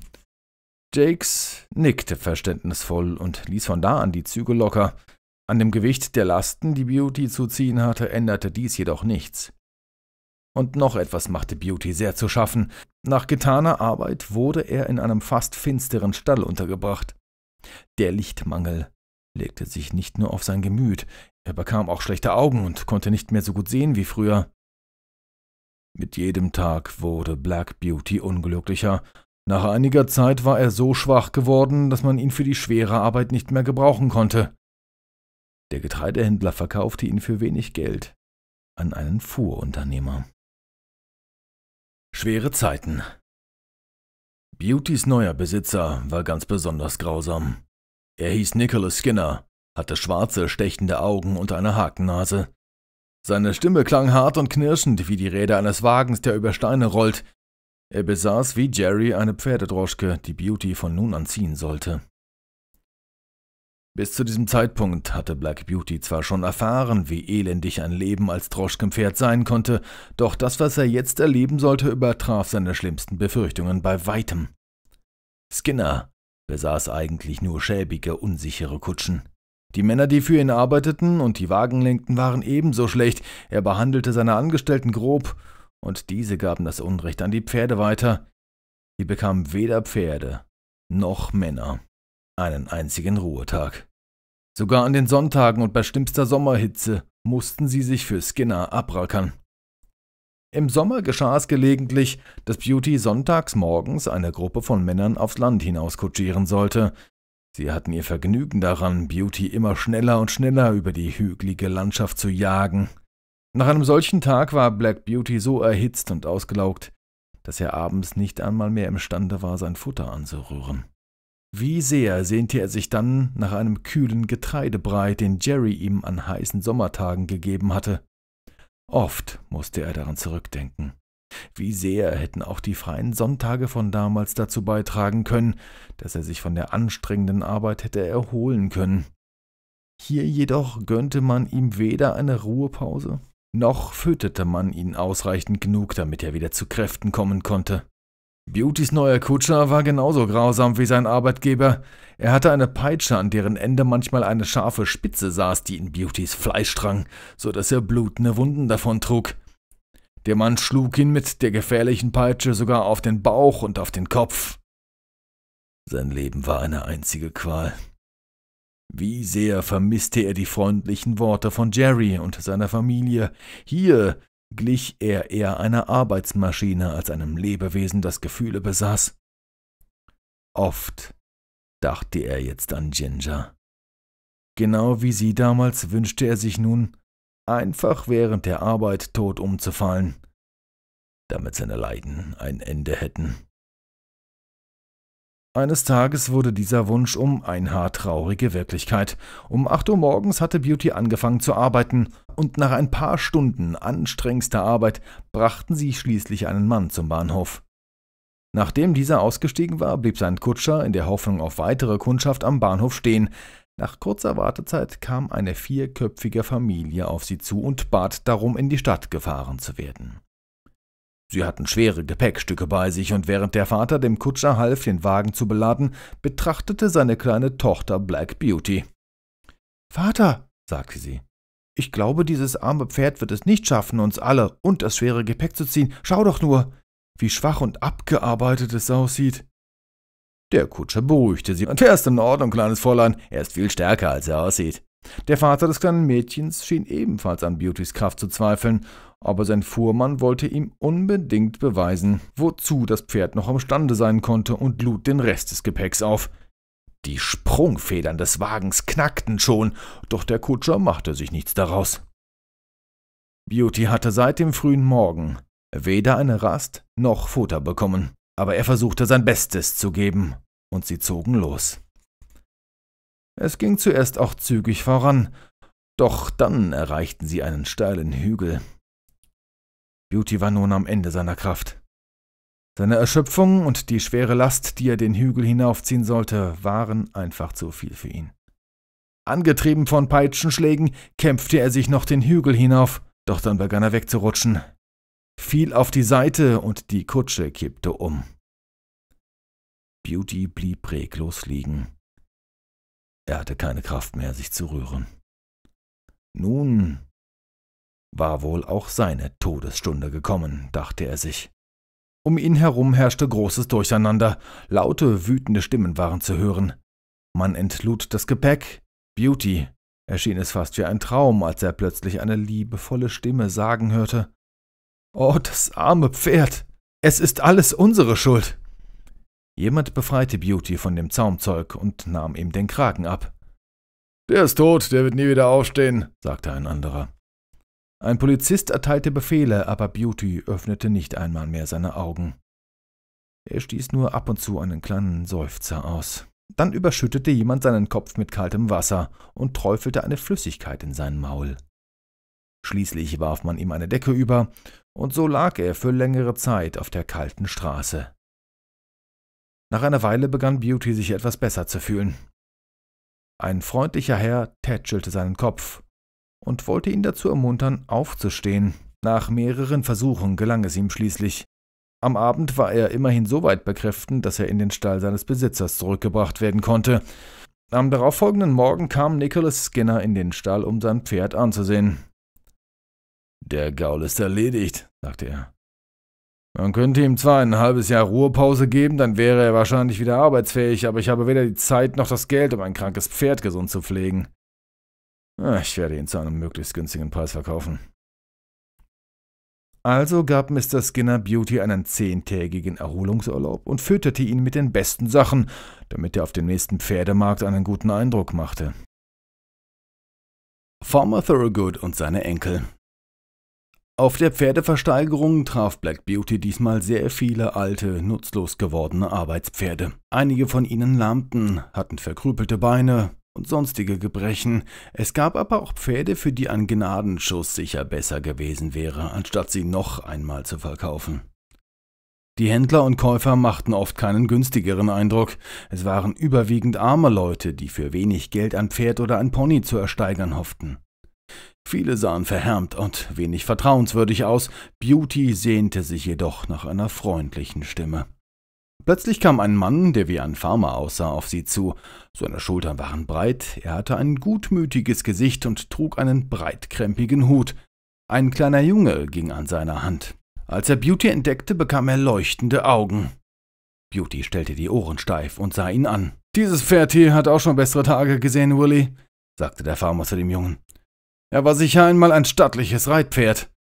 Jakes nickte verständnisvoll und ließ von da an die Züge locker. An dem Gewicht der Lasten, die Beauty zu ziehen hatte, änderte dies jedoch nichts. Und noch etwas machte Beauty sehr zu schaffen. Nach getaner Arbeit wurde er in einem fast finsteren Stall untergebracht. Der Lichtmangel legte sich nicht nur auf sein Gemüt, er bekam auch schlechte Augen und konnte nicht mehr so gut sehen wie früher. Mit jedem Tag wurde Black Beauty unglücklicher nach einiger Zeit war er so schwach geworden, dass man ihn für die schwere Arbeit nicht mehr gebrauchen konnte. Der Getreidehändler verkaufte ihn für wenig Geld an einen Fuhrunternehmer. Schwere Zeiten. Beautys neuer Besitzer war ganz besonders grausam. Er hieß Nicholas Skinner, hatte schwarze, stechende Augen und eine Hakennase. Seine Stimme klang hart und knirschend wie die Räder eines Wagens, der über Steine rollt, er besaß wie Jerry eine Pferdedroschke, die Beauty von nun an ziehen sollte. Bis zu diesem Zeitpunkt hatte Black Beauty zwar schon erfahren, wie elendig ein Leben als Droschkenpferd sein konnte, doch das, was er jetzt erleben sollte, übertraf seine schlimmsten Befürchtungen bei weitem. Skinner besaß eigentlich nur schäbige, unsichere Kutschen. Die Männer, die für ihn arbeiteten und die Wagen lenkten, waren ebenso schlecht, er behandelte seine Angestellten grob und diese gaben das Unrecht an die Pferde weiter, die bekamen weder Pferde noch Männer einen einzigen Ruhetag. Sogar an den Sonntagen und bei schlimmster Sommerhitze mussten sie sich für Skinner abrackern. Im Sommer geschah es gelegentlich, dass Beauty sonntags morgens eine Gruppe von Männern aufs Land hinauskutschieren sollte. Sie hatten ihr Vergnügen daran, Beauty immer schneller und schneller über die hügelige Landschaft zu jagen, nach einem solchen Tag war Black Beauty so erhitzt und ausgelaugt, dass er abends nicht einmal mehr imstande war, sein Futter anzurühren. Wie sehr sehnte er sich dann nach einem kühlen Getreidebrei, den Jerry ihm an heißen Sommertagen gegeben hatte. Oft musste er daran zurückdenken. Wie sehr hätten auch die freien Sonntage von damals dazu beitragen können, dass er sich von der anstrengenden Arbeit hätte erholen können. Hier jedoch gönnte man ihm weder eine Ruhepause noch fütterte man ihn ausreichend genug, damit er wieder zu Kräften kommen konnte. Beautys neuer Kutscher war genauso grausam wie sein Arbeitgeber. Er hatte eine Peitsche, an deren Ende manchmal eine scharfe Spitze saß, die in Beautys Fleisch drang, so dass er blutende Wunden davontrug. Der Mann schlug ihn mit der gefährlichen Peitsche sogar auf den Bauch und auf den Kopf. Sein Leben war eine einzige Qual. Wie sehr vermisste er die freundlichen Worte von Jerry und seiner Familie. Hier glich er eher einer Arbeitsmaschine als einem Lebewesen, das Gefühle besaß. Oft dachte er jetzt an Ginger. Genau wie sie damals wünschte er sich nun, einfach während der Arbeit tot umzufallen, damit seine Leiden ein Ende hätten. Eines Tages wurde dieser Wunsch um ein Haar traurige Wirklichkeit. Um 8 Uhr morgens hatte Beauty angefangen zu arbeiten, und nach ein paar Stunden anstrengendster Arbeit brachten sie schließlich einen Mann zum Bahnhof. Nachdem dieser ausgestiegen war, blieb sein Kutscher in der Hoffnung auf weitere Kundschaft am Bahnhof stehen. Nach kurzer Wartezeit kam eine vierköpfige Familie auf sie zu und bat darum, in die Stadt gefahren zu werden. Sie hatten schwere Gepäckstücke bei sich, und während der Vater dem Kutscher half, den Wagen zu beladen, betrachtete seine kleine Tochter Black Beauty. Vater, sagte sie, ich glaube, dieses arme Pferd wird es nicht schaffen, uns alle und das schwere Gepäck zu ziehen. Schau doch nur, wie schwach und abgearbeitet es aussieht. Der Kutscher beruhigte sie. Und er ist in Ordnung, kleines Fräulein. Er ist viel stärker, als er aussieht. Der Vater des kleinen Mädchens schien ebenfalls an Beautys Kraft zu zweifeln, aber sein Fuhrmann wollte ihm unbedingt beweisen, wozu das Pferd noch imstande sein konnte und lud den Rest des Gepäcks auf. Die Sprungfedern des Wagens knackten schon, doch der Kutscher machte sich nichts daraus. Beauty hatte seit dem frühen Morgen weder eine Rast noch Futter bekommen, aber er versuchte sein Bestes zu geben, und sie zogen los. Es ging zuerst auch zügig voran, doch dann erreichten sie einen steilen Hügel, Beauty war nun am Ende seiner Kraft. Seine Erschöpfung und die schwere Last, die er den Hügel hinaufziehen sollte, waren einfach zu viel für ihn. Angetrieben von Peitschenschlägen kämpfte er sich noch den Hügel hinauf, doch dann begann er wegzurutschen, fiel auf die Seite und die Kutsche kippte um. Beauty blieb reglos liegen. Er hatte keine Kraft mehr, sich zu rühren. Nun war wohl auch seine Todesstunde gekommen, dachte er sich. Um ihn herum herrschte großes Durcheinander, laute, wütende Stimmen waren zu hören. Man entlud das Gepäck. Beauty erschien es fast wie ein Traum, als er plötzlich eine liebevolle Stimme sagen hörte. Oh, das arme Pferd! Es ist alles unsere Schuld! Jemand befreite Beauty von dem Zaumzeug und nahm ihm den Kragen ab. Der ist tot, der wird nie wieder aufstehen, sagte ein anderer. Ein Polizist erteilte Befehle, aber Beauty öffnete nicht einmal mehr seine Augen. Er stieß nur ab und zu einen kleinen Seufzer aus. Dann überschüttete jemand seinen Kopf mit kaltem Wasser und träufelte eine Flüssigkeit in sein Maul. Schließlich warf man ihm eine Decke über, und so lag er für längere Zeit auf der kalten Straße. Nach einer Weile begann Beauty sich etwas besser zu fühlen. Ein freundlicher Herr tätschelte seinen Kopf und wollte ihn dazu ermuntern, aufzustehen. Nach mehreren Versuchen gelang es ihm schließlich. Am Abend war er immerhin so weit bekräften, dass er in den Stall seines Besitzers zurückgebracht werden konnte. Am darauffolgenden Morgen kam Nicholas Skinner in den Stall, um sein Pferd anzusehen. Der Gaul ist erledigt, sagte er. Man könnte ihm zwar ein halbes Jahr Ruhepause geben, dann wäre er wahrscheinlich wieder arbeitsfähig, aber ich habe weder die Zeit noch das Geld, um ein krankes Pferd gesund zu pflegen. Ah, ich werde ihn zu einem möglichst günstigen Preis verkaufen. Also gab Mr. Skinner Beauty einen zehntägigen Erholungsurlaub und fütterte ihn mit den besten Sachen, damit er auf dem nächsten Pferdemarkt einen guten Eindruck machte. Farmer Thorogood und seine Enkel Auf der Pferdeversteigerung traf Black Beauty diesmal sehr viele alte, nutzlos gewordene Arbeitspferde. Einige von ihnen lahmten, hatten verkrüppelte Beine, und sonstige Gebrechen. Es gab aber auch Pferde, für die ein Gnadenschuss sicher besser gewesen wäre, anstatt sie noch einmal zu verkaufen. Die Händler und Käufer machten oft keinen günstigeren Eindruck. Es waren überwiegend arme Leute, die für wenig Geld ein Pferd oder ein Pony zu ersteigern hofften. Viele sahen verhärmt und wenig vertrauenswürdig aus, Beauty sehnte sich jedoch nach einer freundlichen Stimme. Plötzlich kam ein Mann, der wie ein Farmer aussah, auf sie zu. Seine Schultern waren breit, er hatte ein gutmütiges Gesicht und trug einen breitkrempigen Hut. Ein kleiner Junge ging an seiner Hand. Als er Beauty entdeckte, bekam er leuchtende Augen. Beauty stellte die Ohren steif und sah ihn an. Dieses Pferd hier hat auch schon bessere Tage gesehen, Willy, sagte der Farmer zu dem Jungen. Er war sicher einmal ein stattliches Reitpferd.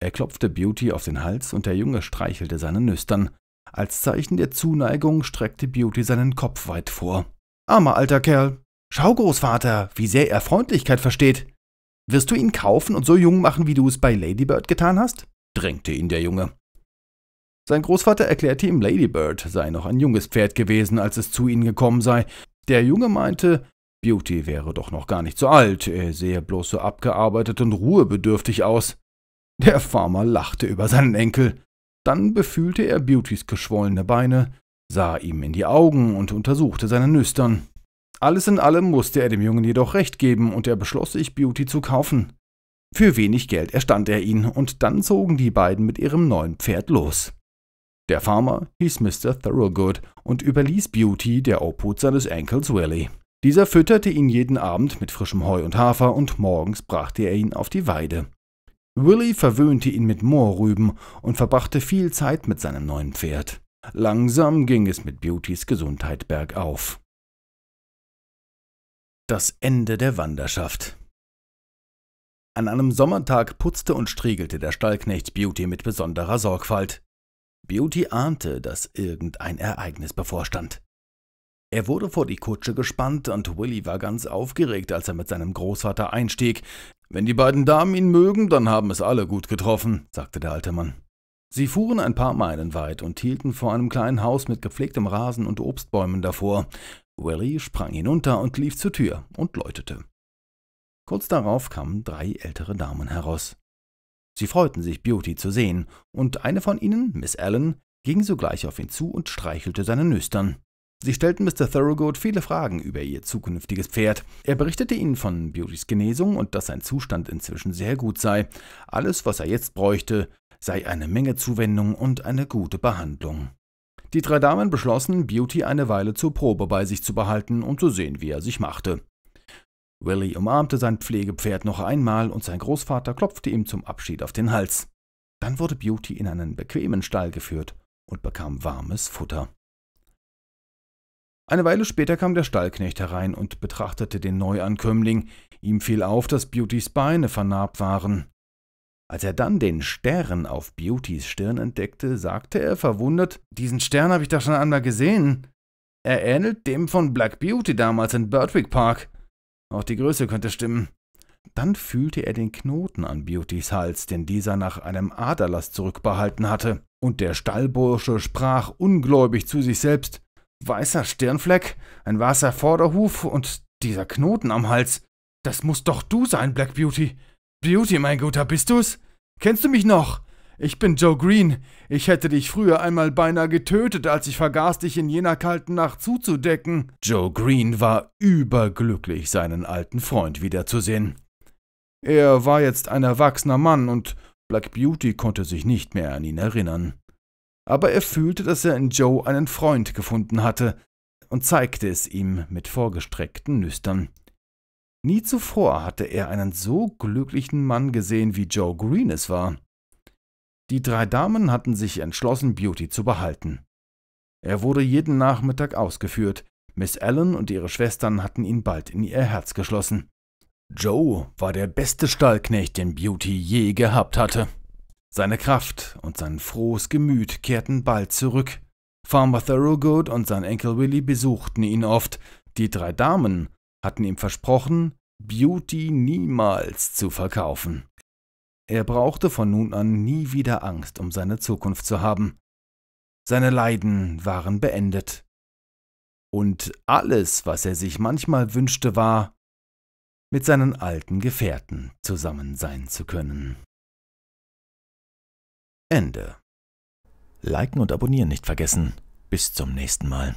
Er klopfte Beauty auf den Hals und der Junge streichelte seine Nüstern. Als Zeichen der Zuneigung streckte Beauty seinen Kopf weit vor. Armer alter Kerl. Schau, Großvater, wie sehr er Freundlichkeit versteht. Wirst du ihn kaufen und so jung machen, wie du es bei Ladybird getan hast? drängte ihn der Junge. Sein Großvater erklärte ihm, Ladybird sei noch ein junges Pferd gewesen, als es zu ihnen gekommen sei. Der Junge meinte, Beauty wäre doch noch gar nicht so alt, er sehe bloß so abgearbeitet und ruhebedürftig aus. Der Farmer lachte über seinen Enkel. Dann befühlte er Beautys geschwollene Beine, sah ihm in die Augen und untersuchte seine Nüstern. Alles in allem musste er dem Jungen jedoch recht geben und er beschloss, sich Beauty zu kaufen. Für wenig Geld erstand er ihn und dann zogen die beiden mit ihrem neuen Pferd los. Der Farmer hieß Mr. Thoroughgood und überließ Beauty der Obhut seines Enkels Willie. Dieser fütterte ihn jeden Abend mit frischem Heu und Hafer und morgens brachte er ihn auf die Weide. Willy verwöhnte ihn mit Mohrrüben und verbrachte viel Zeit mit seinem neuen Pferd. Langsam ging es mit Beautys Gesundheit bergauf. Das Ende der Wanderschaft An einem Sommertag putzte und striegelte der Stallknecht Beauty mit besonderer Sorgfalt. Beauty ahnte, dass irgendein Ereignis bevorstand. Er wurde vor die Kutsche gespannt und Willy war ganz aufgeregt, als er mit seinem Großvater einstieg, wenn die beiden Damen ihn mögen, dann haben es alle gut getroffen, sagte der alte Mann. Sie fuhren ein paar Meilen weit und hielten vor einem kleinen Haus mit gepflegtem Rasen und Obstbäumen davor. Willy sprang hinunter und lief zur Tür und läutete. Kurz darauf kamen drei ältere Damen heraus. Sie freuten sich, Beauty zu sehen, und eine von ihnen, Miss Allen, ging sogleich auf ihn zu und streichelte seine Nüstern. Sie stellten Mr. Thorogood viele Fragen über ihr zukünftiges Pferd. Er berichtete ihnen von Beautys Genesung und dass sein Zustand inzwischen sehr gut sei. Alles, was er jetzt bräuchte, sei eine Menge Zuwendung und eine gute Behandlung. Die drei Damen beschlossen, Beauty eine Weile zur Probe bei sich zu behalten und zu sehen, wie er sich machte. Willie umarmte sein Pflegepferd noch einmal und sein Großvater klopfte ihm zum Abschied auf den Hals. Dann wurde Beauty in einen bequemen Stall geführt und bekam warmes Futter. Eine Weile später kam der Stallknecht herein und betrachtete den Neuankömmling. Ihm fiel auf, dass Beautys Beine vernarbt waren. Als er dann den Stern auf Beautys Stirn entdeckte, sagte er verwundert: Diesen Stern habe ich doch schon einmal gesehen. Er ähnelt dem von Black Beauty damals in Birdwick Park. Auch die Größe könnte stimmen. Dann fühlte er den Knoten an Beautys Hals, den dieser nach einem Aderlass zurückbehalten hatte. Und der Stallbursche sprach ungläubig zu sich selbst: Weißer Stirnfleck, ein weißer Vorderhuf und dieser Knoten am Hals. Das muss doch du sein, Black Beauty. Beauty, mein Guter, bist du's? Kennst du mich noch? Ich bin Joe Green. Ich hätte dich früher einmal beinahe getötet, als ich vergaß, dich in jener kalten Nacht zuzudecken. Joe Green war überglücklich, seinen alten Freund wiederzusehen. Er war jetzt ein erwachsener Mann und Black Beauty konnte sich nicht mehr an ihn erinnern aber er fühlte, dass er in Joe einen Freund gefunden hatte und zeigte es ihm mit vorgestreckten Nüstern. Nie zuvor hatte er einen so glücklichen Mann gesehen, wie Joe Green es war. Die drei Damen hatten sich entschlossen, Beauty zu behalten. Er wurde jeden Nachmittag ausgeführt, Miss Allen und ihre Schwestern hatten ihn bald in ihr Herz geschlossen. Joe war der beste Stallknecht, den Beauty je gehabt hatte. Seine Kraft und sein frohes Gemüt kehrten bald zurück. Farmer Thorogood und sein Enkel Willy besuchten ihn oft. Die drei Damen hatten ihm versprochen, Beauty niemals zu verkaufen. Er brauchte von nun an nie wieder Angst um seine Zukunft zu haben. Seine Leiden waren beendet. Und alles, was er sich manchmal wünschte, war, mit seinen alten Gefährten zusammen sein zu können. Ende. Liken und abonnieren nicht vergessen. Bis zum nächsten Mal.